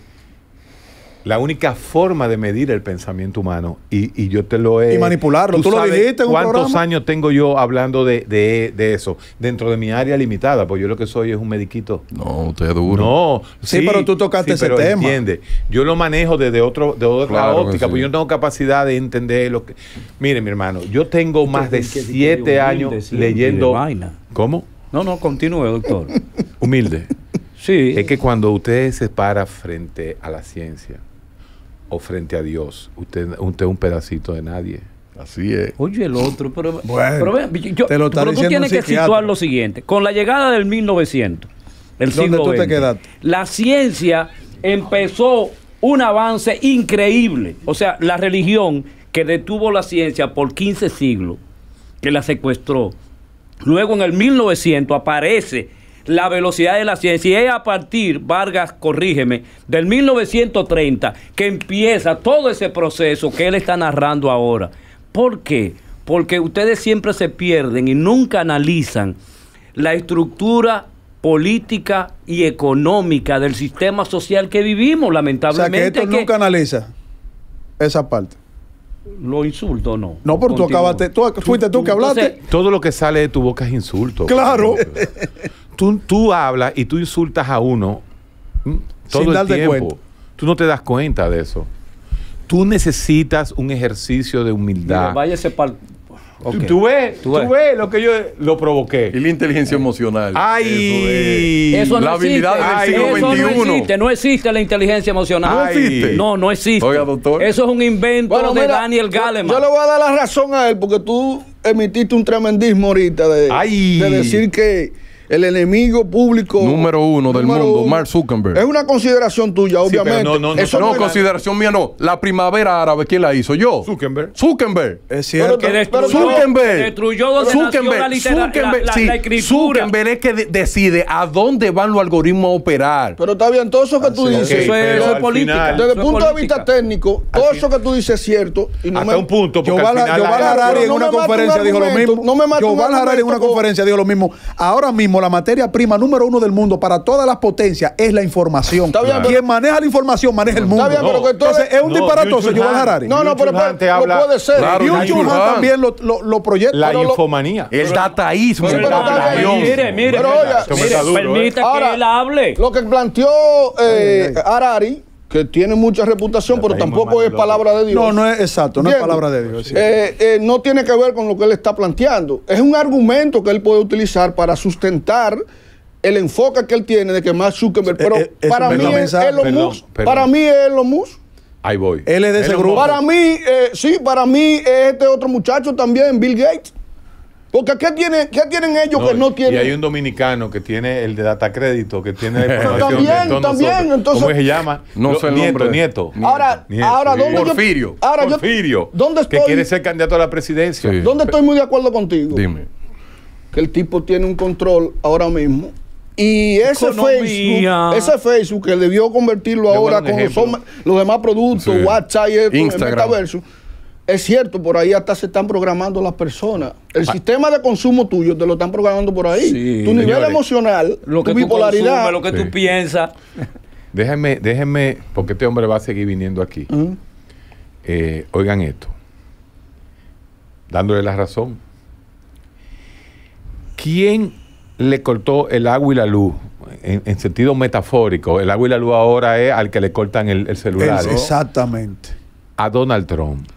la única forma de medir el pensamiento humano. Y, yo te lo he. Y manipularlo. Tú, lo dijiste en ¿Cuántos años tengo yo hablando de, eso? Dentro de mi área limitada, pues yo lo que soy es un mediquito. No, usted es duro. No. Sí, pero tú tocaste ese tema. Entiende. Yo lo manejo desde otro, de otra óptica, pues yo no tengo capacidad de entender lo que. Mire, mi hermano, yo tengo más de siete años leyendo. ¿Cómo? No, no, continúe, doctor. Humilde. Sí. Es que cuando usted se para frente a la ciencia, o frente a Dios. Usted, es un pedacito de nadie. Así es. Oye, el otro, pero, pero, yo, te lo tú tienes que situar lo siguiente. Con la llegada del 1900, el siglo XX, la ciencia empezó un avance increíble. O sea, la religión que detuvo la ciencia por 15 siglos, que la secuestró. Luego en el 1900 aparece la velocidad de la ciencia. Y es a partir, Vargas, corrígeme, del 1930 que empieza todo ese proceso que él está narrando ahora. ¿Por qué? Porque ustedes siempre se pierden y nunca analizan la estructura política y económica del sistema social que vivimos, lamentablemente. O sea, que esto nunca analiza esa parte lo insulto no. No, porque tú acabaste, fuiste tú, que hablaste. todo lo que sale de tu boca es insulto. Claro. tú, tú hablas y tú insultas a uno mm, todo Sin el tiempo. Tú no te das cuenta de eso. Tú necesitas un ejercicio de humildad. vaya ese para ¿Tú, ves, ¿Tú, ves? lo que yo lo provoqué. Y la inteligencia emocional. Ay, eso, no la habilidad existe. del siglo eso No existe, la inteligencia emocional. No existe. No, no existe. doctor. Eso es un invento de Daniel Galeman. Yo, le voy a dar la razón a él porque tú emitiste un tremendismo ahorita de decir que el enemigo público número uno del mundo, Mark Zuckerberg. Es una consideración tuya, obviamente. no, no, no, no, consideración mía, no. La primavera árabe, ¿quién la hizo? Yo. Zuckerberg. Zuckerberg. Es cierto. Pero, Zuckerberg. Destruyó donde Zuckerberg. Zuckerberg. Zuckerberg es que decide a dónde van los algoritmos a operar. Pero está bien, todo eso que tú dices. eso es, desde el punto de vista técnico, todo eso que tú dices es cierto. Y no Hasta un punto. Yo Harari en una conferencia dijo lo mismo. a Harari en una conferencia dijo lo mismo. Ahora mismo la materia prima número uno del mundo para todas las potencias es la información. Quien maneja la información maneja el mundo. entonces, es un disparato señor Harari. No, no, pero, puede ser. y un Han también lo, proyecta. La infomanía. El dataísmo. Mire, mire. Pero oiga, ¿eh? permita que él hable. Lo que planteó eh, Harari que tiene mucha reputación, pero, tampoco es palabra de Dios. No, no es exacto, no es palabra de Dios. Eh, eh, no tiene que ver con lo que él está planteando. Es un argumento que él puede utilizar para sustentar el enfoque que él tiene de que más Zuckerberg, eh, pero para, mí es para mí es Elon Musk. Ahí voy. Él es de ese grupo. Para mí, sí, para mí este otro muchacho también, Bill Gates. Porque ¿qué, tiene, qué tienen ellos que no tienen? Y hay un dominicano que tiene el de data crédito, que tiene la También, también. Entonces, ¿Cómo se llama? No sé el nieto, Nieto, Ahora, ahora Porfirio. Porfirio. ¿dónde estoy? Que quiere ser candidato a la presidencia. ¿Dónde estoy muy de acuerdo contigo? Dime. Que el tipo tiene un control ahora mismo y ese Facebook, ese Facebook que debió convertirlo ahora con los, demás productos, WhatsApp Instagram. El metaverso, es cierto, por ahí hasta se están programando las personas. El ah. sistema de consumo tuyo te lo están programando por ahí. tu nivel emocional, lo que tu bipolaridad. lo que tú piensas. Déjenme, déjenme, porque este hombre va a seguir viniendo aquí. Eh, oigan esto. Dándole la razón. ¿Quién le cortó el agua y la luz? En, sentido metafórico, el agua y la luz ahora es al que le cortan el, celular. exactamente. A Donald Trump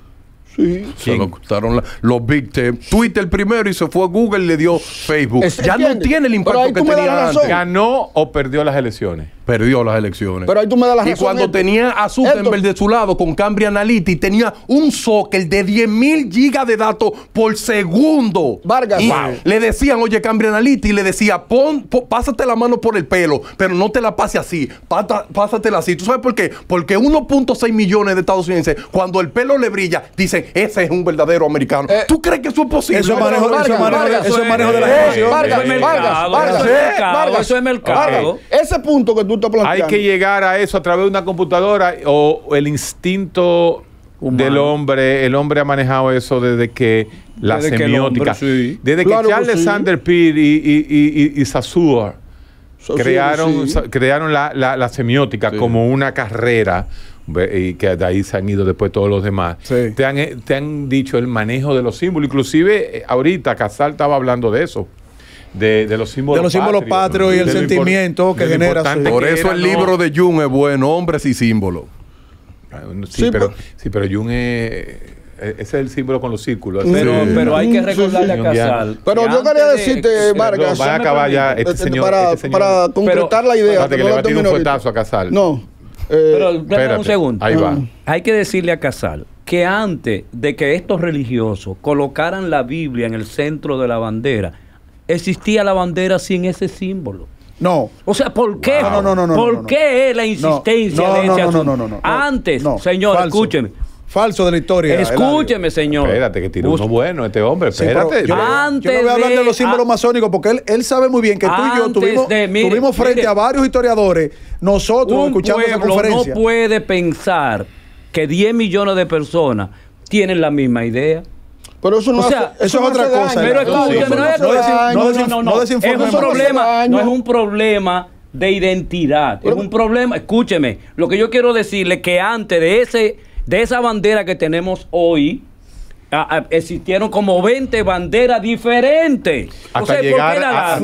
se lo ocultaron los Big Twitter primero y se fue a Google y le dio Facebook. ya no tiene el impacto que tenía antes. ¿Ganó o perdió las elecciones? Perdió las elecciones. Pero ahí tú me das la razón. Y cuando tenía a Zuckerberg de su lado con Cambria Analytics, tenía un socket de 10 mil gigas de datos por segundo. Vargas. Le decían, oye, Cambria Analytics, y le decía, pon, pásate la mano por el pelo, pero no te la pase así, pásatela así. ¿Tú sabes por qué? Porque 1.6 millones de estadounidenses, cuando el pelo le brilla, dicen, ese es un verdadero americano. Eh, ¿Tú crees que eso es posible? Eso es manejo, de la eh, Vargas, Vargas, eh, Vargas. Eso es mercado. Ese punto que tú hay que llegar a eso a través de una computadora o el instinto del hombre. El hombre ha manejado eso desde que la semiótica. Desde que Charles Sander y, y, crearon, crearon la, semiótica como una carrera y que de ahí se han ido después todos los demás. Te han, eh, te han dicho el manejo de los símbolos. Inclusive eh, ahorita Casal estaba hablando de eso de, los símbolos patrios, y el sentimiento que genera. Por eso el libro de Jung es bueno, hombres y símbolos. Pues. Sí, pero, Jung es... Eh, ese es el símbolo con los círculos. Pero, hay que recordarle a Casal. Pero yo quería decirte, Vargas. Este este señor, para, este señor. para concretar la idea. Que, que le va a tirar un fuetazo a Casal. No. Eh, pero un segundo. Ahí va. Ah. Hay que decirle a Casal que antes de que estos religiosos colocaran la Biblia en el centro de la bandera, existía la bandera sin ese símbolo. No. O sea, ¿por qué? No, no, no, ¿Por qué la insistencia de ese No, no, no, Antes, señor, escúcheme. Falso de la historia. Escúcheme, señor. Espérate, que tiene uno bueno este hombre. Espérate. yo, no voy a hablar de, los símbolos masónicos porque él, sabe muy bien que tú y yo tuvimos, frente a varios historiadores. Nosotros escuchamos esa conferencia. no puede pensar que 10 millones de personas tienen la misma idea. Pero eso no es otra cosa. Pero no, es un problema, no es un problema de identidad, es un problema, escúcheme, lo que yo quiero decirle es que antes de ese de esa bandera que tenemos hoy, Ah, ah, existieron como 20 banderas diferentes. Hasta llegar, a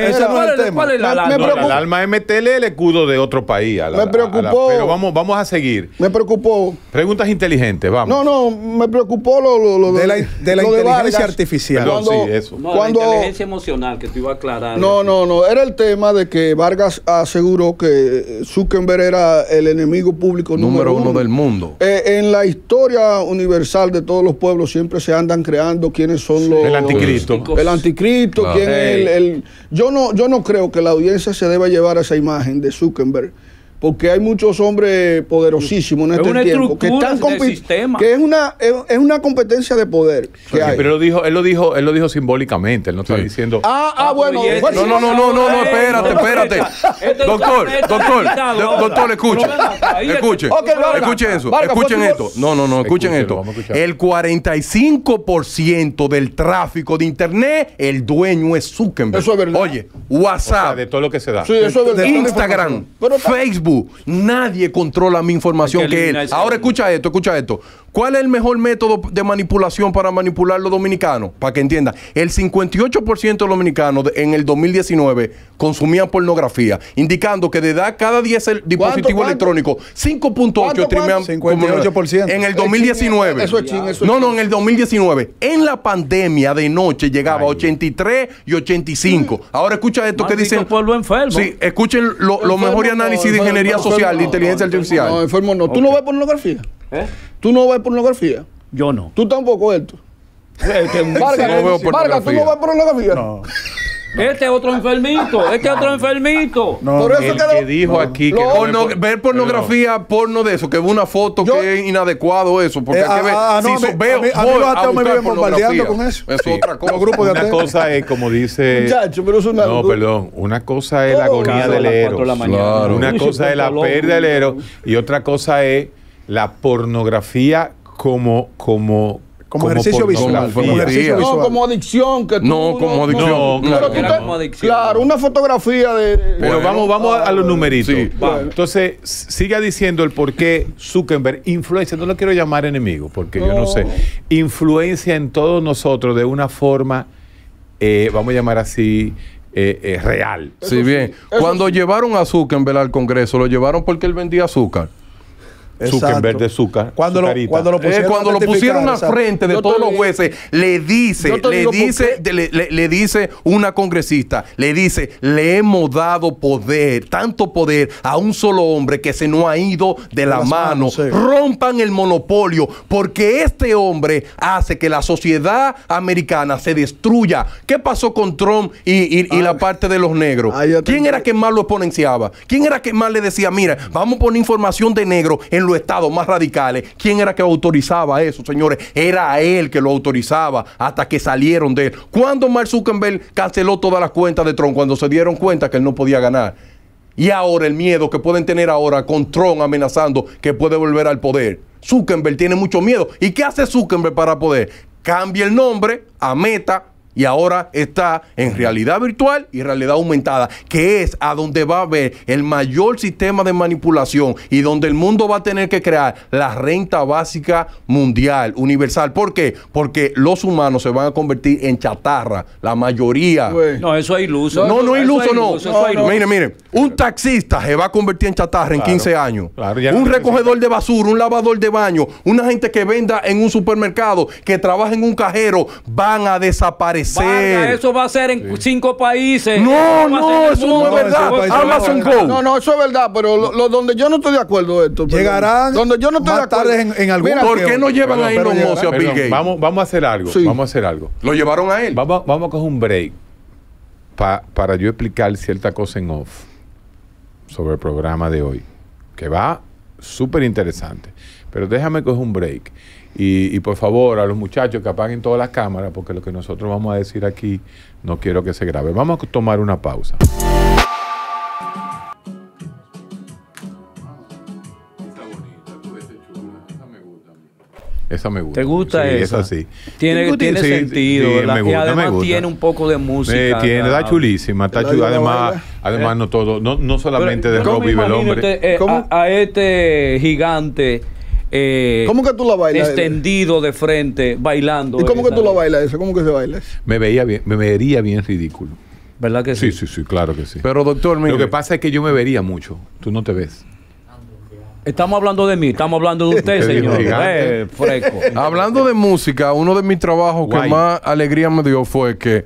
eso. ¿Cuál, MTL el escudo de otro país. me preocupó. pero vamos, vamos a seguir. Me preocupó. Preguntas inteligentes, vamos. No, no, me preocupó lo, de la, inteligencia artificial. sí, la inteligencia emocional que te iba a aclarar. No, no, no. Era el tema de que Vargas aseguró que Zuckerberg era el enemigo público número, uno. del mundo. Eh, en la historia universal de todos los pueblos siempre se andan creando quiénes son los. El anticristo. el anticristo, quién el, Yo no, yo no creo que la audiencia se deba llevar a esa imagen de Zuckerberg porque hay muchos hombres poderosísimos en este tiempo que están sistema. que es una es, una competencia de poder que pero él lo dijo él lo dijo él lo dijo simbólicamente él no está diciendo ah, ah, ah este bueno no no no no no eh, espérate espérate este doctor doctor doctor escuche escuche escuchen eso escuchen esto no no no escuchen esto el 45% del tráfico de internet el dueño es Zuckerberg eso es verdad oye WhatsApp de todo lo que se da sí, eso es verdad. Instagram Facebook Nadie controla mi información que, él. Ahora escucha esto, escucha esto. ¿Cuál es el mejor método de manipulación para manipular los dominicanos? Para que entiendan, el 58% de los dominicanos en el 2019 consumían pornografía, indicando que de edad cada 10 el dispositivo electrónico, 5.8 En el 2019. Eso es no, no, en el 2019. En la pandemia de noche llegaba 83 y 85. Ahora escucha esto que dicen. Pueblo enfermo. Sí, escuchen los mejores análisis de social, de inteligencia artificial. No, enfermo no. ¿Tú no ves pornografía? ¿Eh? ¿Tú no ves pornografía? Yo no. ¿Tú tampoco, Héctor? Este que no veo pornografía. ¿tú no ves pornografía? No. Este es otro enfermito, este es otro enfermito. No, por eso el que, dijo aquí que ver pornografía, porno de eso, que ve una foto que es inadecuado eso, porque eh, hay que ver ah, si me, veo a mí, a los ateos me viven bombardeando con eso. Es otra cosa. grupo de una cosa es como dice Muchacho, pero es una No, perdón, una cosa es la agonía del héroe. Una cosa es la pérdida del héroe y otra cosa es la pornografía como como como, ejercicio visual. Como, no, como adicción. Que no, como adicción. claro, una fotografía de. Pero vamos, vamos a, los numeritos. Entonces, siga diciendo el por qué Zuckerberg influencia, no lo quiero llamar enemigo, porque yo no sé, influencia en todos nosotros de una forma, eh, vamos a llamar así, eh, eh real. sí, bien. Cuando llevaron a Zuckerberg al Congreso, lo llevaron porque él vendía azúcar vez verde Zucker. Cuando, lo, cuando lo eh, pusieron, cuando a frente de todos los jueces, le dice, le dice, le, dice una congresista, le dice, le hemos dado poder, tanto poder a un solo hombre que se no ha ido de la mano. Rompan el monopolio, porque este hombre hace que la sociedad americana se destruya. ¿Qué pasó con Trump y, la parte de los negros? ¿Quién era que más lo exponenciaba? ¿Quién era que más le decía, mira, vamos a poner información de negro en los estados más radicales, ¿quién era que autorizaba eso, señores? Era él que lo autorizaba hasta que salieron de él. ¿Cuándo Mark Zuckerberg canceló todas las cuentas de Trump? Cuando se dieron cuenta que él no podía ganar. Y ahora el miedo que pueden tener ahora con Trump amenazando que puede volver al poder. Zuckerberg tiene mucho miedo. ¿Y qué hace Zuckerberg para poder? Cambia el nombre a Meta y ahora está en realidad virtual y realidad aumentada, que es a donde va a haber el mayor sistema de manipulación y donde el mundo va a tener que crear la renta básica mundial, universal. ¿Por qué? Porque los humanos se van a convertir en chatarra, la mayoría. No, eso es iluso. No, no es iluso, no. Mire, mire, un taxista se va a convertir en chatarra en 15 años. un recogedor de basura, un lavador de baño, una gente que venda en un supermercado, que trabaja en un cajero, van a desaparecer pues eso va a ser en cinco países. No, no, eso no es verdad. Amazon Go. No, no, eso es verdad, pero lo, donde yo no estoy de acuerdo esto. Llegarán. Donde yo no En, algún momento ¿Por qué no llevan ahí a Bill Vamos, vamos a hacer algo. Vamos a hacer algo. ¿Lo llevaron a él? Vamos, a coger un break para yo explicar cierta cosa en off sobre el programa de hoy, que va súper interesante. Pero déjame coger un break. Y, por favor, a los muchachos que apaguen todas las cámaras, porque lo que nosotros vamos a decir aquí no quiero que se grabe. Vamos a tomar una pausa. Esa me gusta. ¿Te gusta sí, esa? sí. Tiene, tiene sentido. y además tiene un poco de música. tiene, está chulísima. además, además no todo, no, solamente de Robbie vive a, este gigante eh, ¿Cómo que tú la bailas? Extendido de frente, bailando. ¿Y cómo que tú la bailas eso? ¿Cómo que se baila eso? Me, veía bien, me vería bien ridículo. ¿Verdad que sí? Sí, sí, sí, claro que sí. Pero doctor, lo que pasa es que yo me vería mucho. Tú no te ves. Estamos hablando de mí, estamos hablando de usted, señor. Eh, hablando de música, uno de mis trabajos que más alegría me dio fue que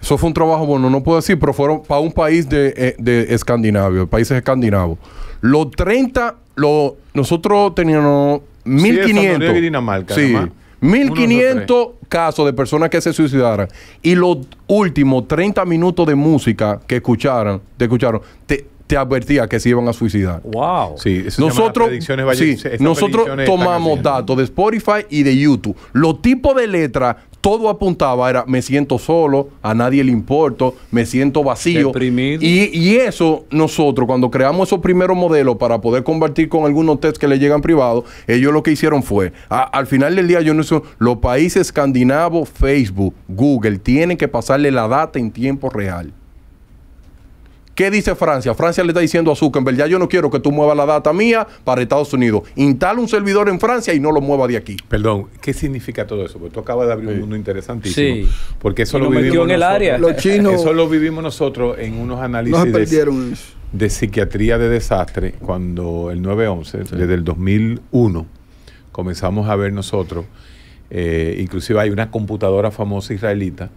eso fue un trabajo, bueno, no puedo decir, pero fueron para un país de, eh, de Escandinavia, países escandinavos. Los 30, los nosotros teníamos 1500. casos de personas que se suicidaran y los últimos 30 minutos de música que escucharan, te escucharon, te, advertía que se iban a suicidar. Wow. nosotros, nosotros tomamos datos de Spotify y de YouTube. Los tipos de letras todo apuntaba era me siento solo, a nadie le importo, me siento vacío. Y, eso nosotros, cuando creamos esos primeros modelos para poder convertir con algunos test que le llegan privados, ellos lo que hicieron fue, al final del día yo no sé, los países escandinavos, Facebook, Google, tienen que pasarle la data en tiempo real. ¿Qué dice Francia? Francia le está diciendo a Zuckerberg, ya yo no quiero que tú muevas la data mía para Estados Unidos. Instala un servidor en Francia y no lo mueva de aquí. Perdón, ¿qué significa todo eso? Porque tú acabas de abrir un mundo interesantísimo. Sí. Porque eso lo, vivimos en el área. Los chinos eso lo vivimos nosotros en unos análisis de, psiquiatría de desastre cuando el 9-11, desde el 2001, comenzamos a ver nosotros, eh, inclusive hay una computadora famosa israelita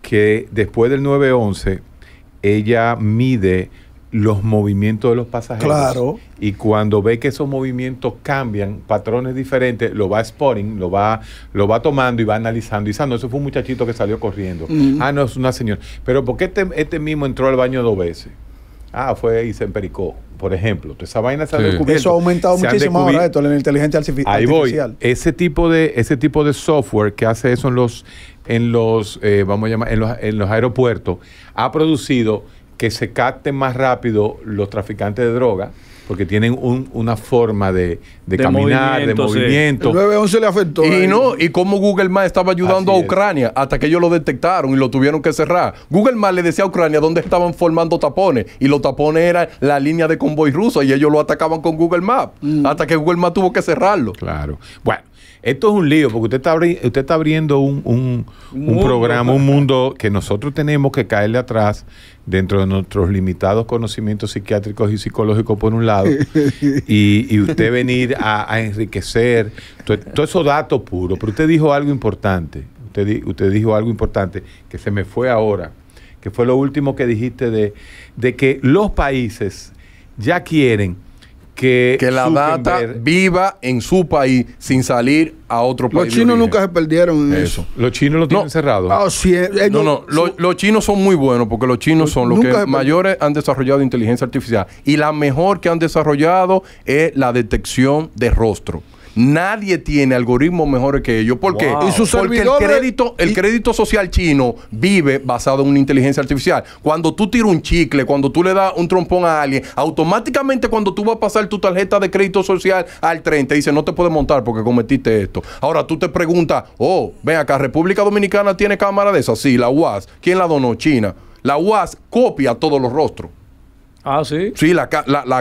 que después del 9-11 ella mide los movimientos de los pasajeros. Y cuando ve que esos movimientos cambian, patrones diferentes, lo va spotting, lo va, lo va tomando y va analizando. Y dice, eso fue un muchachito que salió corriendo. Ah, no, es una señora. Pero porque este, este mismo entró al baño dos veces? Ah, fue y se empericó por ejemplo, esa vaina se ha descubierto. Eso ha aumentado muchísimo ahora esto, la inteligencia artificial. Ahí voy. Ese tipo de ese tipo de software que hace eso en los en los eh, vamos a llamar en los, en los aeropuertos ha producido que se capten más rápido los traficantes de droga porque tienen una forma de, caminar, de movimiento. El le afectó. Y no, y cómo Google Maps estaba ayudando a Ucrania hasta que ellos lo detectaron y lo tuvieron que cerrar. Google Maps le decía a Ucrania dónde estaban formando tapones y los tapones eran la línea de convoy ruso y ellos lo atacaban con Google Maps mm. hasta que Google Maps tuvo que cerrarlo. Claro. Bueno, esto es un lío porque usted está, usted está abriendo un programa, un mundo que nosotros tenemos que caerle atrás dentro de nuestros limitados conocimientos psiquiátricos y psicológicos por un lado, y, usted venir a, enriquecer todos todo esos datos puro Pero usted dijo algo importante, usted, usted dijo algo importante que se me fue ahora, que fue lo último que dijiste de, de que los países ya quieren que, la data viva en su país sin salir a otro país. Los chinos nunca se perdieron en eso. Los chinos lo tienen cerrado. Ah, eh, eh, no, no, los, los chinos son muy buenos porque los chinos son los que mayores han desarrollado inteligencia artificial y la mejor que han desarrollado es la detección de rostro. Nadie tiene algoritmos mejores que ellos. ¿Por qué? Porque el crédito, social chino vive basado en una inteligencia artificial. Cuando tú tiras un chicle, cuando tú le das un trompón a alguien, automáticamente cuando tú vas a pasar tu tarjeta de crédito social al tren, te dice no te puedes montar porque cometiste esto. Ahora tú te preguntas, oh, ven acá, República Dominicana tiene cámara de esas. Sí, la UAS. ¿Quién la donó? China. La UAS copia todos los rostros. Ah, sí. Sí, la,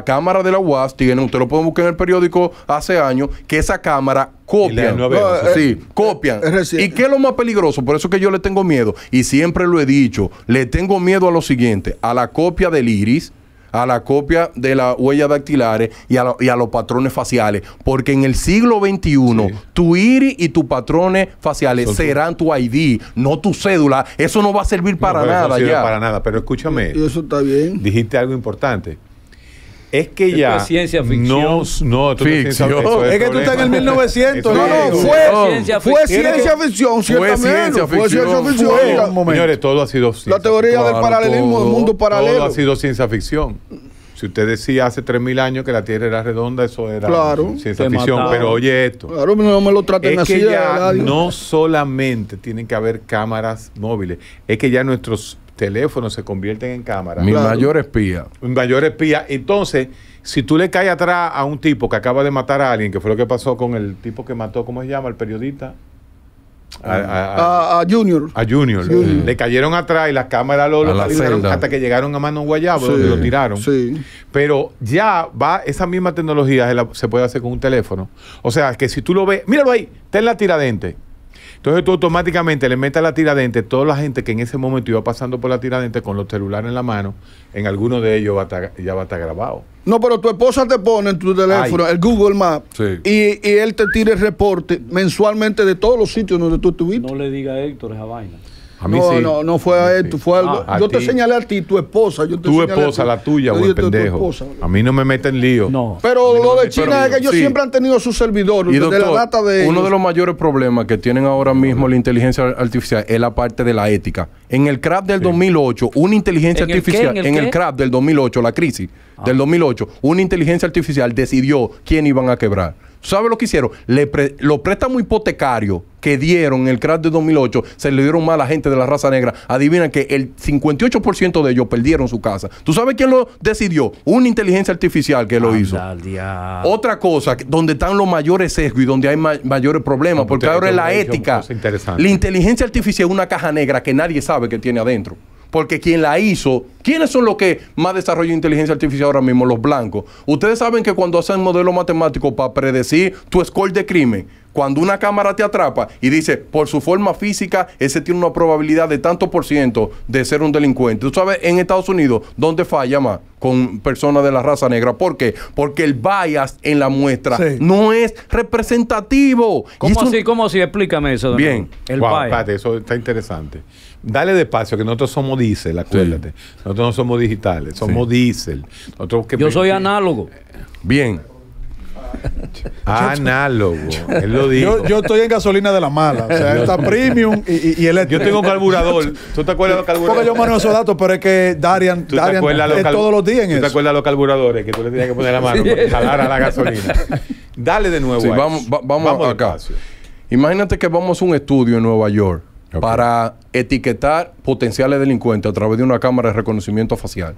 cámara de la UAS tiene, usted lo puede buscar en el periódico hace años, que esa cámara copia ah, eh, sí, copian. Eh, ¿Y qué es lo más peligroso? Por eso que yo le tengo miedo. Y siempre lo he dicho, le tengo miedo a lo siguiente, a la copia del iris a la copia de la huella dactilares eh, y a, y a, los patrones faciales. Porque en el siglo XXI, tu iris y tus patrones faciales serán tu ID, no tu cédula. Eso no va a servir para nada no a ya. Para nada, pero escúchame. eso está bien. Dijiste algo importante. Es que ya. Es ciencia ficción. No, no, Es, que tú estás en el 1900. no, no, fue ciencia ficción. Fue ciencia ficción, Fue ciencia ficción. Fue ciencia ficción. señores, todo ha sido La teoría del paralelismo, del mundo paralelo. Todo ha sido ciencia ficción. Si usted decía hace 3.000 años que la Tierra era redonda, eso era claro, ciencia ficción. Pero oye esto. Claro, no me lo traten es así. Que ya no solamente tienen que haber cámaras móviles, es que ya nuestros teléfonos se convierten en cámara. Mi mayor espía. Mi mayor espía. Entonces, si tú le caes atrás a un tipo que acaba de matar a alguien, que fue lo que pasó con el tipo que mató, ¿cómo se llama? El periodista. A, ah. Ah, Junior. A Junior. Le cayeron atrás y las cámaras lo localizaron hasta que llegaron a Mano Guayabo, y lo tiraron. Sí. Pero ya va, esa misma tecnología se, puede hacer con un teléfono. O sea, que si tú lo ves, míralo ahí, ten la tiradente. Entonces tú automáticamente le metes a la tiradente, toda la gente que en ese momento iba pasando por la tiradente con los celulares en la mano, en alguno de ellos ya va a estar grabado. No, pero tu esposa te pone en tu teléfono el Google Maps y, y, él te tira el reporte mensualmente de todos los sitios donde tú estuviste. No le diga a Héctor esa vaina no, no, no fue a él, fue ah, yo te señalé a ti, tu esposa. tu esposa, la tuya, pendejo. A mí no me meten lío. Pero lo de China es que ellos siempre han tenido su servidor. Y la data de uno de los mayores problemas que tienen ahora mismo la inteligencia artificial es la parte de la ética. En el crap del 2008, una inteligencia artificial, ¿En, el crap del 2008, la crisis ah. del 2008, una inteligencia artificial decidió quién iban a quebrar. ¿Sabe lo que hicieron? Le los préstamos hipotecarios que dieron en el crash de 2008 se le dieron mal a la gente de la raza negra. Adivina que el 58% de ellos perdieron su casa. ¿Tú sabes quién lo decidió? Una inteligencia artificial que lo hizo. Otra cosa, donde están los mayores sesgos y donde hay mayores problemas, porque ahora es la ética. La inteligencia artificial es una caja negra que nadie sabe que tiene adentro porque quien la hizo, ¿quiénes son los que más desarrollan inteligencia artificial ahora mismo? Los blancos. Ustedes saben que cuando hacen modelos matemáticos para predecir tu score de crimen, cuando una cámara te atrapa y dice, por su forma física, ese tiene una probabilidad de tanto por ciento de ser un delincuente. Tú sabes, en Estados Unidos, ¿dónde falla más? Con personas de la raza negra. ¿Por qué? Porque el bias en la muestra no es representativo. ¿Cómo así? ¿Cómo así? Explícame eso. Bien. El eso está interesante. Dale despacio, que nosotros somos diésel, acuérdate. Nosotros no somos digitales, somos diésel. Yo soy análogo. Bien. Análogo. Él lo dijo. Yo, estoy en gasolina de la mala. O sea, está premium y, y, Yo tengo carburador. ¿Tú te acuerdas de los carburadores? Porque yo manejo esos datos, pero es que Darian, ¿Tú Darian es todos los días en ¿Tú te acuerdas de los carburadores que tú le tenías que poner la mano para jalar a la gasolina? Dale de nuevo. vamos, vamos, acá. Imagínate que vamos a un estudio en Nueva York para etiquetar potenciales delincuentes a través de una cámara de reconocimiento facial.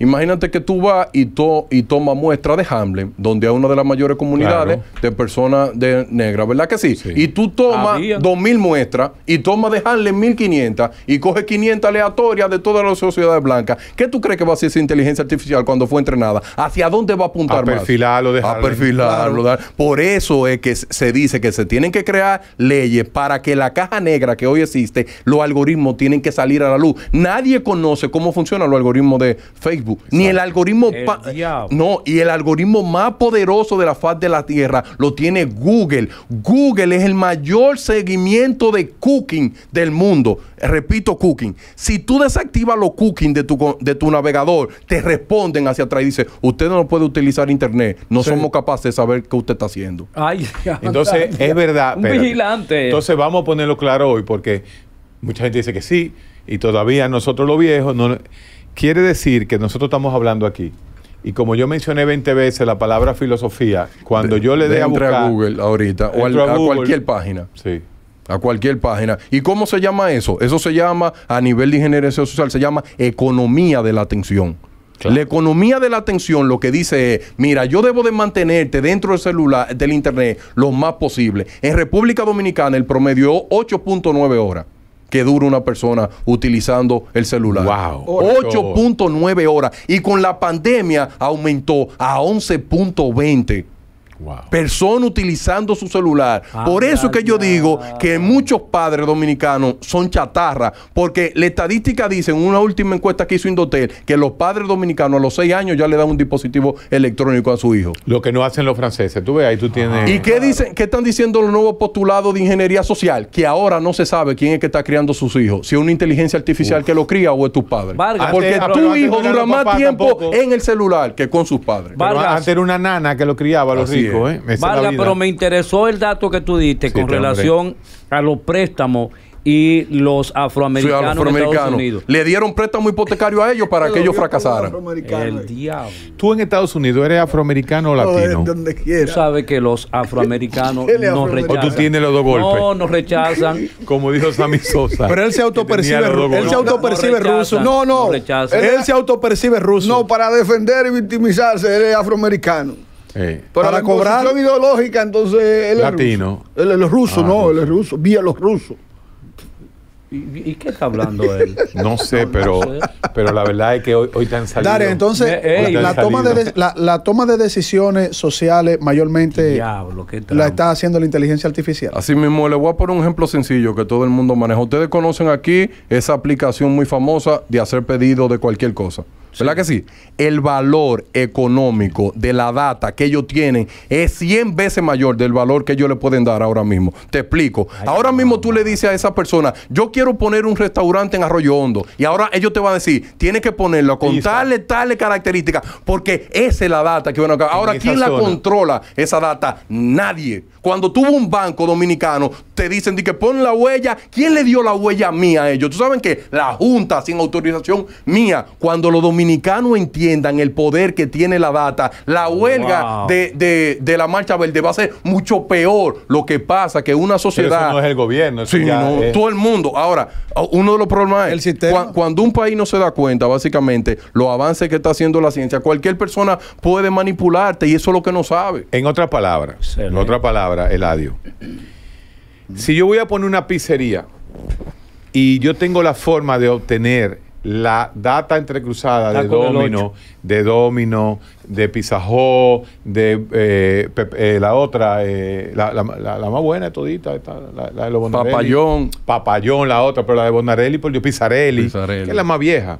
Imagínate que tú vas y, to y tomas muestra de Hamlet, donde hay una de las mayores comunidades de personas de negras, ¿verdad que sí? Y tú tomas 2.000 muestras y tomas de mil 1.500 y coge 500 aleatorias de todas las sociedades blancas. ¿Qué tú crees que va a hacer esa inteligencia artificial cuando fue entrenada? ¿Hacia dónde va a apuntar a más? Perfilarlo a perfilarlo. Por eso es que se dice que se tienen que crear leyes para que la caja negra que hoy existe lo algoritmos tienen que salir a la luz. Nadie conoce cómo funcionan los algoritmos de Facebook. Ni el algoritmo... no, y el algoritmo más poderoso de la faz de la Tierra lo tiene Google. Google es el mayor seguimiento de cooking del mundo. Repito, cooking. Si tú desactivas los cooking de tu, de tu navegador, te responden hacia atrás y dicen, usted no puede utilizar internet. No somos capaces de saber qué usted está haciendo. Ay, entonces, es verdad. vigilante. Entonces, vamos a ponerlo claro hoy porque Mucha gente dice que sí, y todavía nosotros los viejos, no, quiere decir que nosotros estamos hablando aquí. Y como yo mencioné 20 veces la palabra filosofía, cuando yo le de a buscar... a Google ahorita, o a, cualquier página. Sí. A cualquier página. ¿Y cómo se llama eso? Eso se llama, a nivel de ingeniería social, se llama economía de la atención. La economía de la atención lo que dice es, mira, yo debo de mantenerte dentro del celular, del internet, lo más posible. En República Dominicana el promedio 8.9 horas que dura una persona utilizando el celular. Wow. 8.9 horas. Y con la pandemia aumentó a 11.20 Persona utilizando su celular. Ah, Por eso que yo digo que muchos padres dominicanos son chatarra, porque la estadística dice en una última encuesta que hizo Indotel que los padres dominicanos a los seis años ya le dan un dispositivo electrónico a su hijo. Lo que no hacen los franceses, tú ves, ahí tú tienes... ¿Y qué, dicen, qué están diciendo los nuevos postulados de ingeniería social? Que ahora no se sabe quién es que está criando sus hijos, si es una inteligencia artificial que lo cría o es tus padres. Porque tu hijo dura más tiempo en el celular que con sus padres. Pero antes era una nana que lo criaba, los hijos. ¿eh? pero me interesó el dato que tú diste con relación a los préstamos y los afroamericanos, Le dieron préstamo hipotecario a ellos para que ellos fracasaran. El eh. diablo. Tú en Estados Unidos eres afroamericano o latino. Tú sabes que los afroamericanos nos rechazan. O tú tienes los dos golpes. No, nos rechazan. Como dijo Sammy Sosa. Pero él se autopercibe ruso. ruso. No, no. Él se autopercibe ruso. No, para defender y victimizarse, él es afroamericano. Eh, pero para la cobrar ideológica, entonces él latino. es ah, ruso. no, el es ruso, vía los rusos. ¿Y, qué está hablando él? No sé, pero, pero la verdad es que hoy, hoy te han salido. Dale, entonces, la, toma de, la, toma de, decisiones sociales mayormente la está haciendo la inteligencia artificial. Así mismo, le voy a poner un ejemplo sencillo que todo el mundo maneja. Ustedes conocen aquí esa aplicación muy famosa de hacer pedido de cualquier cosa. ¿Verdad que sí? El valor económico de la data que ellos tienen es 100 veces mayor del valor que ellos le pueden dar ahora mismo. Te explico. ahora mismo tú le dices a esa persona, yo quiero poner un restaurante en Arroyo Hondo. Y ahora ellos te van a decir, tienes que ponerlo con tales, tales características, porque esa es la data que van a... Ahora, ¿quién la controla esa data? Nadie. Cuando tuvo un banco dominicano, te dicen que pon la huella. ¿Quién le dio la huella mía a ellos? ¿Tú saben que La Junta, sin autorización mía, cuando lo dominó dominicanos entiendan el poder que tiene la data, la oh, huelga de, la Marcha Verde va a ser mucho peor lo que pasa que una sociedad... no es el gobierno, es... todo el mundo. Ahora, uno de los problemas el es sistema. Cuando, un país no se da cuenta, básicamente, los avances que está haciendo la ciencia, cualquier persona puede manipularte y eso es lo que no sabe. En otras palabras, en otra palabra, Eladio. Si yo voy a poner una pizzería y yo tengo la forma de obtener la data entrecruzada de Domino, de Domino, de eh, Pizajó, de eh, la otra, eh, la, la, la, más buena de todita, la, de los Bonarelli. Papayón. Papayón, la otra, pero la de Bonarelli por Dios, Pizarelli, que es la más vieja.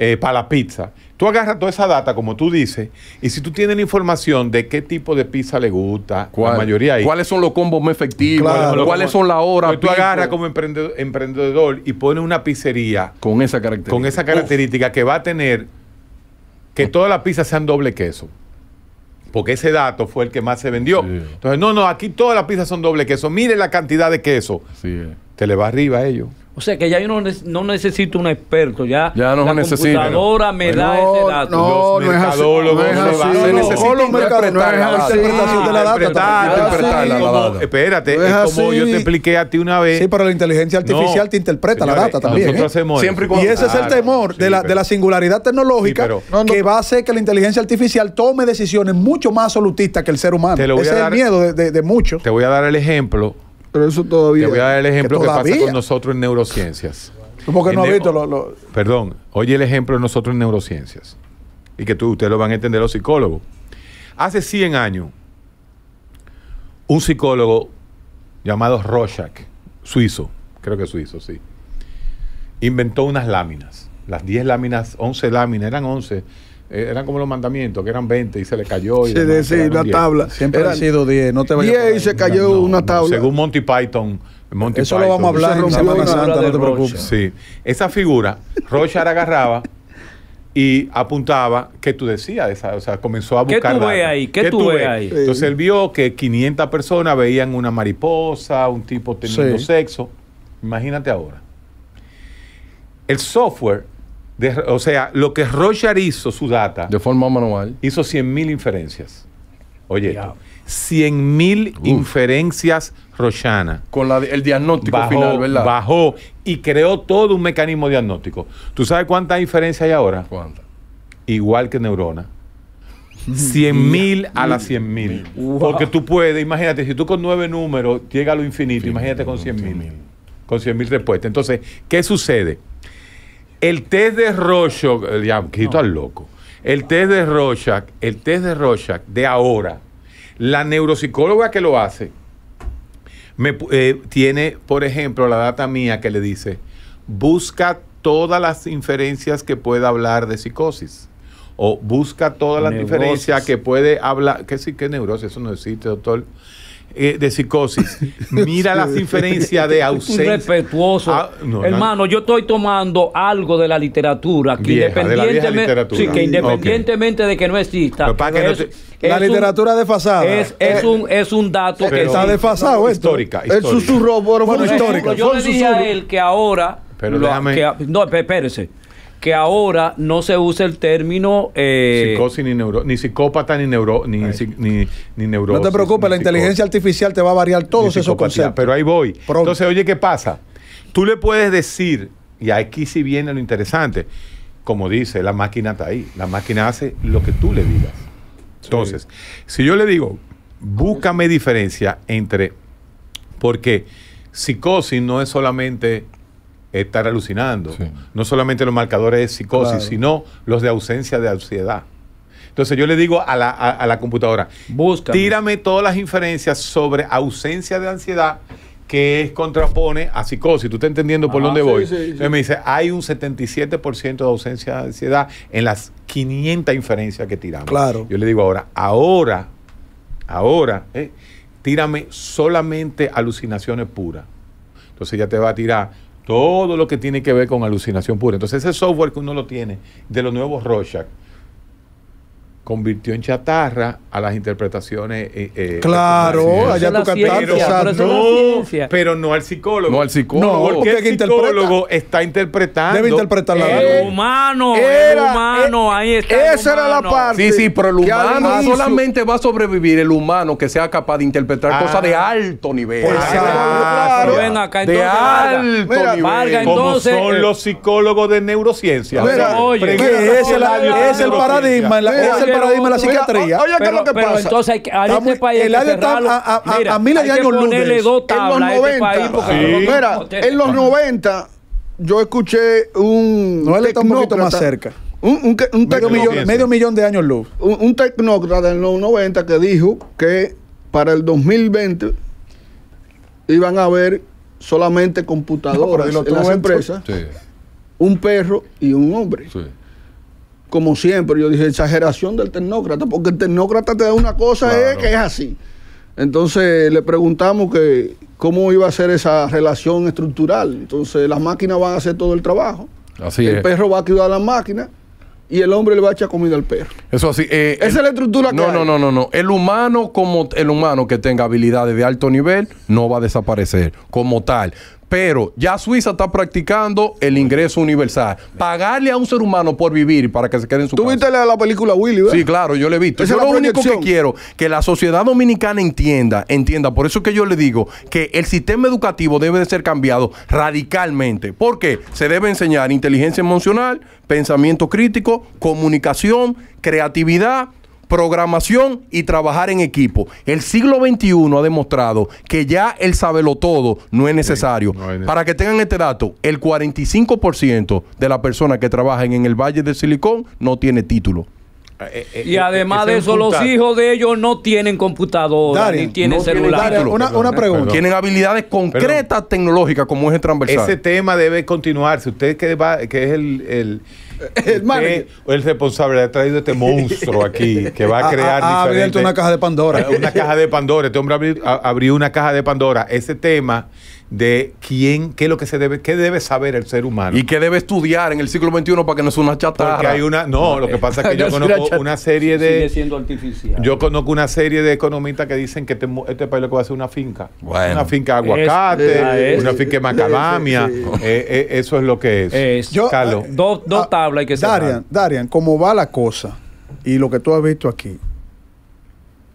Eh, para la pizza. Tú agarras toda esa data, como tú dices, y si tú tienes la información de qué tipo de pizza le gusta, ¿Cuál? la mayoría ahí. ¿Cuáles son los combos más efectivos? ¿Cuáles son las horas? Pues tú agarras como emprendedor, y pones una pizzería. Con esa característica. que va a tener que todas las pizzas sean doble queso. Porque ese dato fue el que más se vendió. Entonces, no, no, aquí todas las pizzas son doble queso. Mire la cantidad de queso. Te le va arriba a ellos. O sea que ya yo no, necesito un experto, ya, ya no la computadora me da ese dato. No, no es así. No es así. Se necesita no, es así. Espérate, es como yo te expliqué a ti una vez. Sí, pero la inteligencia artificial te interpreta la data también. ¿eh? Y ese es el temor de la singularidad tecnológica que va a hacer que la inteligencia artificial tome decisiones mucho más absolutistas que el ser humano. Ese es el miedo de muchos. Te voy a dar el ejemplo pero eso todavía. Te voy a dar el ejemplo que, pasa con nosotros en neurociencias. Porque no ha visto Perdón, oye el ejemplo de nosotros en neurociencias. Y que tú, ustedes lo van a entender los psicólogos. Hace 100 años, un psicólogo llamado Rorschach, suizo, creo que suizo, sí, inventó unas láminas. Las 10 láminas, 11 láminas, eran 11 eh, eran como los mandamientos, que eran 20 y se le cayó. sí, sí, la tabla. Siempre eran, sido 10, no te vayas 10 y se cayó una tabla. según Monty Python. Eso lo vamos a hablar en Semana Santa, no te preocupes. Sí, esa figura, Rochard agarraba y apuntaba qué tú decías, esa, o sea, comenzó a buscar. ¿Qué tú ves ahí? ¿Qué, tú, ahí? Entonces él vio que 500 personas veían una mariposa, un tipo teniendo sexo. Imagínate ahora. El software o sea, lo que Rochard hizo, su data. De forma manual. Hizo 100.000 inferencias. Oye, 100.000 inferencias Rochana. Con el diagnóstico final, ¿verdad? Bajó y creó todo un mecanismo diagnóstico. ¿Tú sabes cuántas inferencias hay ahora? ¿Cuántas? Igual que neurona 100.000 a las 100.000 Porque tú puedes, imagínate, si tú con nueve números llega a lo infinito, imagínate con 100.000 Con 100.000 mil respuestas. Entonces, ¿qué sucede? El test de Rorschach, eh, ya, quito al loco. El test de Rorschach, el test de Rorschach de ahora, la neuropsicóloga que lo hace, me, eh, tiene, por ejemplo, la data mía que le dice, busca todas las inferencias que pueda hablar de psicosis. O busca todas las diferencias que puede hablar. ¿Qué sí? ¿Qué neurosis? Eso no existe, doctor eh, de psicosis. Mira las inferencias de ausencia. Respetuoso. Ah, Hermano, yo estoy tomando algo de la literatura. Que independientemente, de que independientemente de que no exista. la literatura desfasada. Es, es, un, eh, es un dato que está desfasado. Histórica, histórica. El susurro Yo le dije a él que ahora. lo, no, espérese que ahora no se usa el término... Eh, psicosis ni, neuro, ni psicópata ni, neuro, ni, ni, No te preocupes, la inteligencia artificial te va a variar todos esos conceptos. Pero ahí voy. Entonces, oye, ¿qué pasa? Tú le puedes decir, y aquí sí viene lo interesante, como dice, la máquina está ahí, la máquina hace lo que tú le digas. Entonces, si yo le digo, búscame diferencia entre, porque psicosis no es solamente estar alucinando. No solamente los marcadores de psicosis, sino los de ausencia de ansiedad. Entonces yo le digo a la, computadora, tírame todas las inferencias sobre ausencia de ansiedad que es contrapone a psicosis. ¿Tú estás entendiendo por ah, dónde voy? me dice, hay un 77% de ausencia de ansiedad en las 500 inferencias que tiramos. Claro. Yo le digo ahora, ahora, ahora, eh, tírame solamente alucinaciones puras. Entonces ya te va a tirar todo lo que tiene que ver con alucinación pura. Entonces ese software que uno lo tiene de los nuevos Rorschach, convirtió en chatarra a las interpretaciones. Eh, eh, claro, allá tú cantando. Pero, no, pero no al psicólogo. No al psicólogo. No, porque, el psicólogo está interpretando. Debe interpretar la eh, verdad. humano, el humano, ahí está. Esa era la parte. Sí, sí, pero el humano solamente va a sobrevivir el humano que sea capaz de interpretar ah. cosas de alto nivel. Pues, ah, claro. de alto nivel. entonces, son los psicólogos de neurociencia. es, el paradigma. Es paradigma la psiquiatría. oye, ¿qué es lo que pasa? entonces, este país el está a, a, miles de años luz. En los 90, este mira, en los 90 yo escuché un un más cerca. medio, millón, de años luz. Un, tecnócrata en los 90 que dijo que para el 2020 iban a haber solamente computadoras en las empresas, sí. un perro y un hombre. Sí como siempre, yo dije, exageración del tecnócrata, porque el tecnócrata te da una cosa que es así. Entonces le preguntamos que cómo iba a ser esa relación estructural. Entonces las máquinas van a hacer todo el trabajo. Así el perro va a cuidar a la máquina y el hombre le va a echar comida al perro. Eso así. Eh, esa es la estructura que no, no, no, no, no. El humano como el humano que tenga habilidades de alto nivel no va a desaparecer como tal. Pero ya Suiza está practicando el ingreso universal. Pagarle a un ser humano por vivir para que se quede en su ¿Tú viste la, película Willy? ¿verdad? Sí, claro, yo le he visto. Eso yo lo único que quiero que la sociedad dominicana entienda, entienda, por eso que yo le digo que el sistema educativo debe de ser cambiado radicalmente. Porque se debe enseñar inteligencia emocional, pensamiento crítico, comunicación, creatividad programación y trabajar en equipo. El siglo XXI ha demostrado que ya el saberlo todo no es necesario. Para que tengan este dato, el 45% de las personas que trabajan en el Valle del Silicón no tiene título. Eh, eh, eh, y además de eso, los hijos de ellos no tienen computadoras ni tienen celulares. una, pregunta. Tienen habilidades concretas tecnológicas como es el transversal. Ese tema debe continuarse. Usted que, es el el el responsable ha traído este monstruo aquí que va a crear. Ha, abierto una caja de Pandora. Ah, una caja de Pandora. Este hombre abrió una caja de Pandora. Ese tema de quién, qué es lo que se debe, qué debe saber el ser humano. Y qué debe estudiar en el siglo XXI para que no sea una chatarra. Porque hay una, no, lo que pasa es que yo conozco una serie de. Yo conozco una serie de economistas que dicen que este, este país lo que va a hacer una finca. Una finca de aguacate, ah, una finca de macadamia. Eh, eh, eso es lo que es. Dos ah, tablas hay que Darian, Darian, como va la cosa y lo que tú has visto aquí,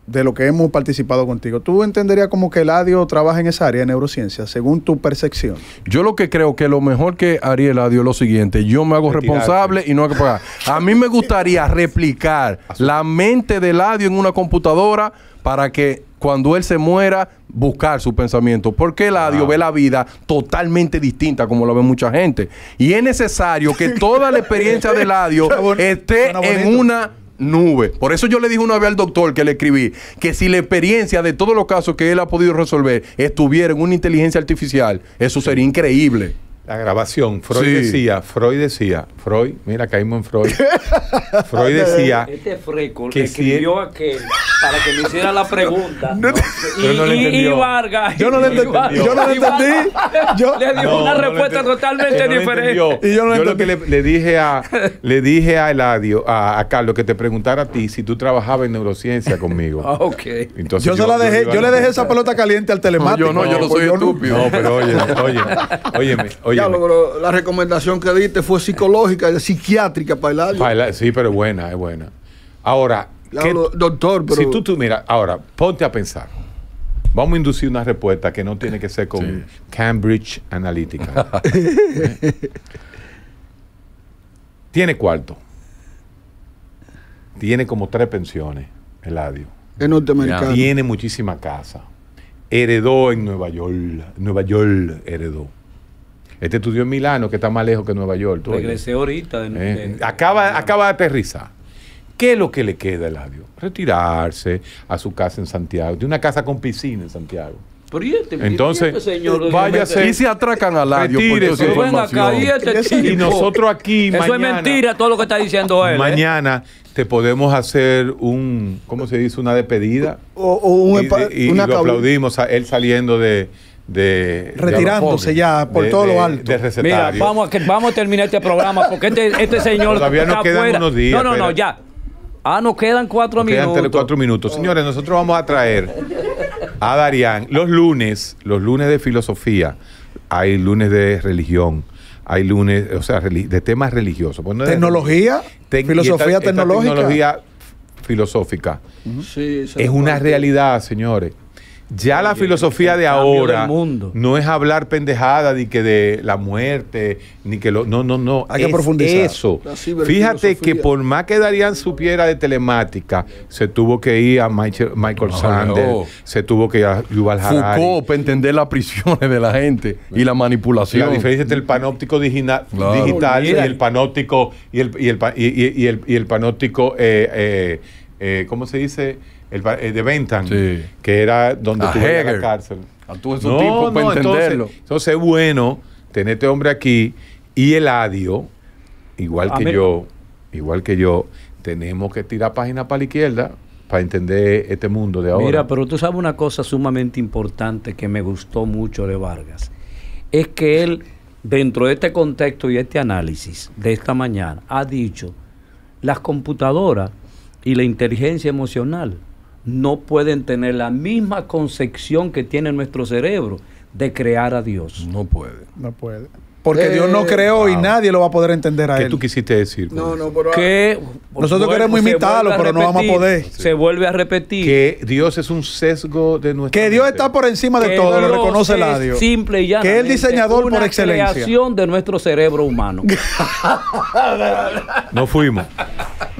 de lo que hemos participado contigo, ¿tú entenderías como que el Eladio trabaja en esa área de neurociencia, según tu percepción? Yo lo que creo que lo mejor que haría Eladio es lo siguiente, yo me hago responsable y no hay que pagar. A mí me gustaría replicar la mente del Ladio en una computadora para que cuando él se muera, buscar su pensamiento. Porque el ah. ve la vida totalmente distinta, como lo ve mucha gente. Y es necesario que toda la experiencia del Ladio esté en una nube. Por eso yo le dije una vez al doctor que le escribí que si la experiencia de todos los casos que él ha podido resolver estuviera en una inteligencia artificial, eso sería increíble. La grabación, Freud decía, Freud decía, Freud, mira, caímos en Freud. Freud este decía. Este freco que escribió si aquel para que me hiciera la pregunta. Y, Vargas. Yo no le entendí. Yo no le entendí. le dio una respuesta totalmente diferente. y yo no yo lo que le, le, dije a le dije a Eladio, a, Carlos, que te preguntara a ti si tú trabajabas en neurociencia conmigo. Ah, okay. Entonces yo, dejé, yo, le dejé esa pelota caliente al telemático. yo no, yo no soy estúpido. No, pero oye, oye, oye la recomendación que diste fue psicológica, psiquiátrica para el Sí, pero es buena, es buena. Ahora, doctor, pero... si tú, tú mira, ahora, ponte a pensar. Vamos a inducir una respuesta que no tiene que ser con Cambridge Analytica. tiene cuarto. Tiene como tres pensiones, el Eladio. en norteamericano. Tiene muchísima casa. Heredó en Nueva York. Nueva York heredó. Este estudió en Milano, que está más lejos que Nueva York. Regresé ahorita. De, eh, acaba, de acaba aterrizar. ¿Qué es lo que le queda a Eladio? Retirarse a su casa en Santiago, de una casa con piscina en Santiago. Pero y este Entonces, este vaya, señor, Y se atracan al Ladio este y, nosotros aquí Eso es mentira todo lo que está diciendo él. ¿eh? Mañana te podemos hacer un, ¿cómo se dice? Una despedida. O, o y, lo aplaudimos, él saliendo de de retirándose ya por todo lo alto. Mira, vamos a, vamos a terminar este programa porque este, este señor todavía nos quedan unos días. No, no, no, ya. Ah, nos quedan cuatro minutos. Quedan cuatro minutos. Señores, nosotros vamos a traer a Darian los lunes, los lunes de filosofía, hay lunes de religión, hay lunes, o sea, de temas religiosos. Pues tecnología, filosofía tecnológica. filosófica. es una realidad, señores. Ya la filosofía de ahora no es hablar pendejada ni que de la muerte, ni que lo. No, no, no. Hay que profundizar. Eso. Fíjate que por más que Darían supiera de telemática, se tuvo que ir a Michael, Sanders, se tuvo que ir a Yuval Harari. Foucault para entender las prisiones de la gente y la manipulación. La diferencia entre el panóptico digital y el panóptico y el, y el, y, panóptico. Eh, eh, eh, ¿Cómo se dice? el, eh, de Bentham, que era donde tuve la cárcel. no, entenderlo. Entonces, es bueno tener este hombre aquí y el adio, igual que yo, igual que yo, tenemos que tirar página para la izquierda para entender este mundo de ahora. Mira, pero tú sabes una cosa sumamente importante que me gustó mucho de Vargas. Es que él, dentro de este contexto y este análisis de esta mañana, ha dicho, las computadoras y la inteligencia emocional no pueden tener la misma concepción que tiene nuestro cerebro de crear a Dios. No puede. No puede. Porque Dios no eh, creó y nadie lo va a poder entender a él. ¿Qué tú quisiste decir? No, no, pero nosotros queremos imitarlo, pero no vamos a poder. Se vuelve a repetir. Que Dios es un sesgo de nuestra Que Dios está por encima de todo, lo reconoce la Dios. Simple y Que es el diseñador por excelencia. creación de nuestro cerebro humano. no fuimos.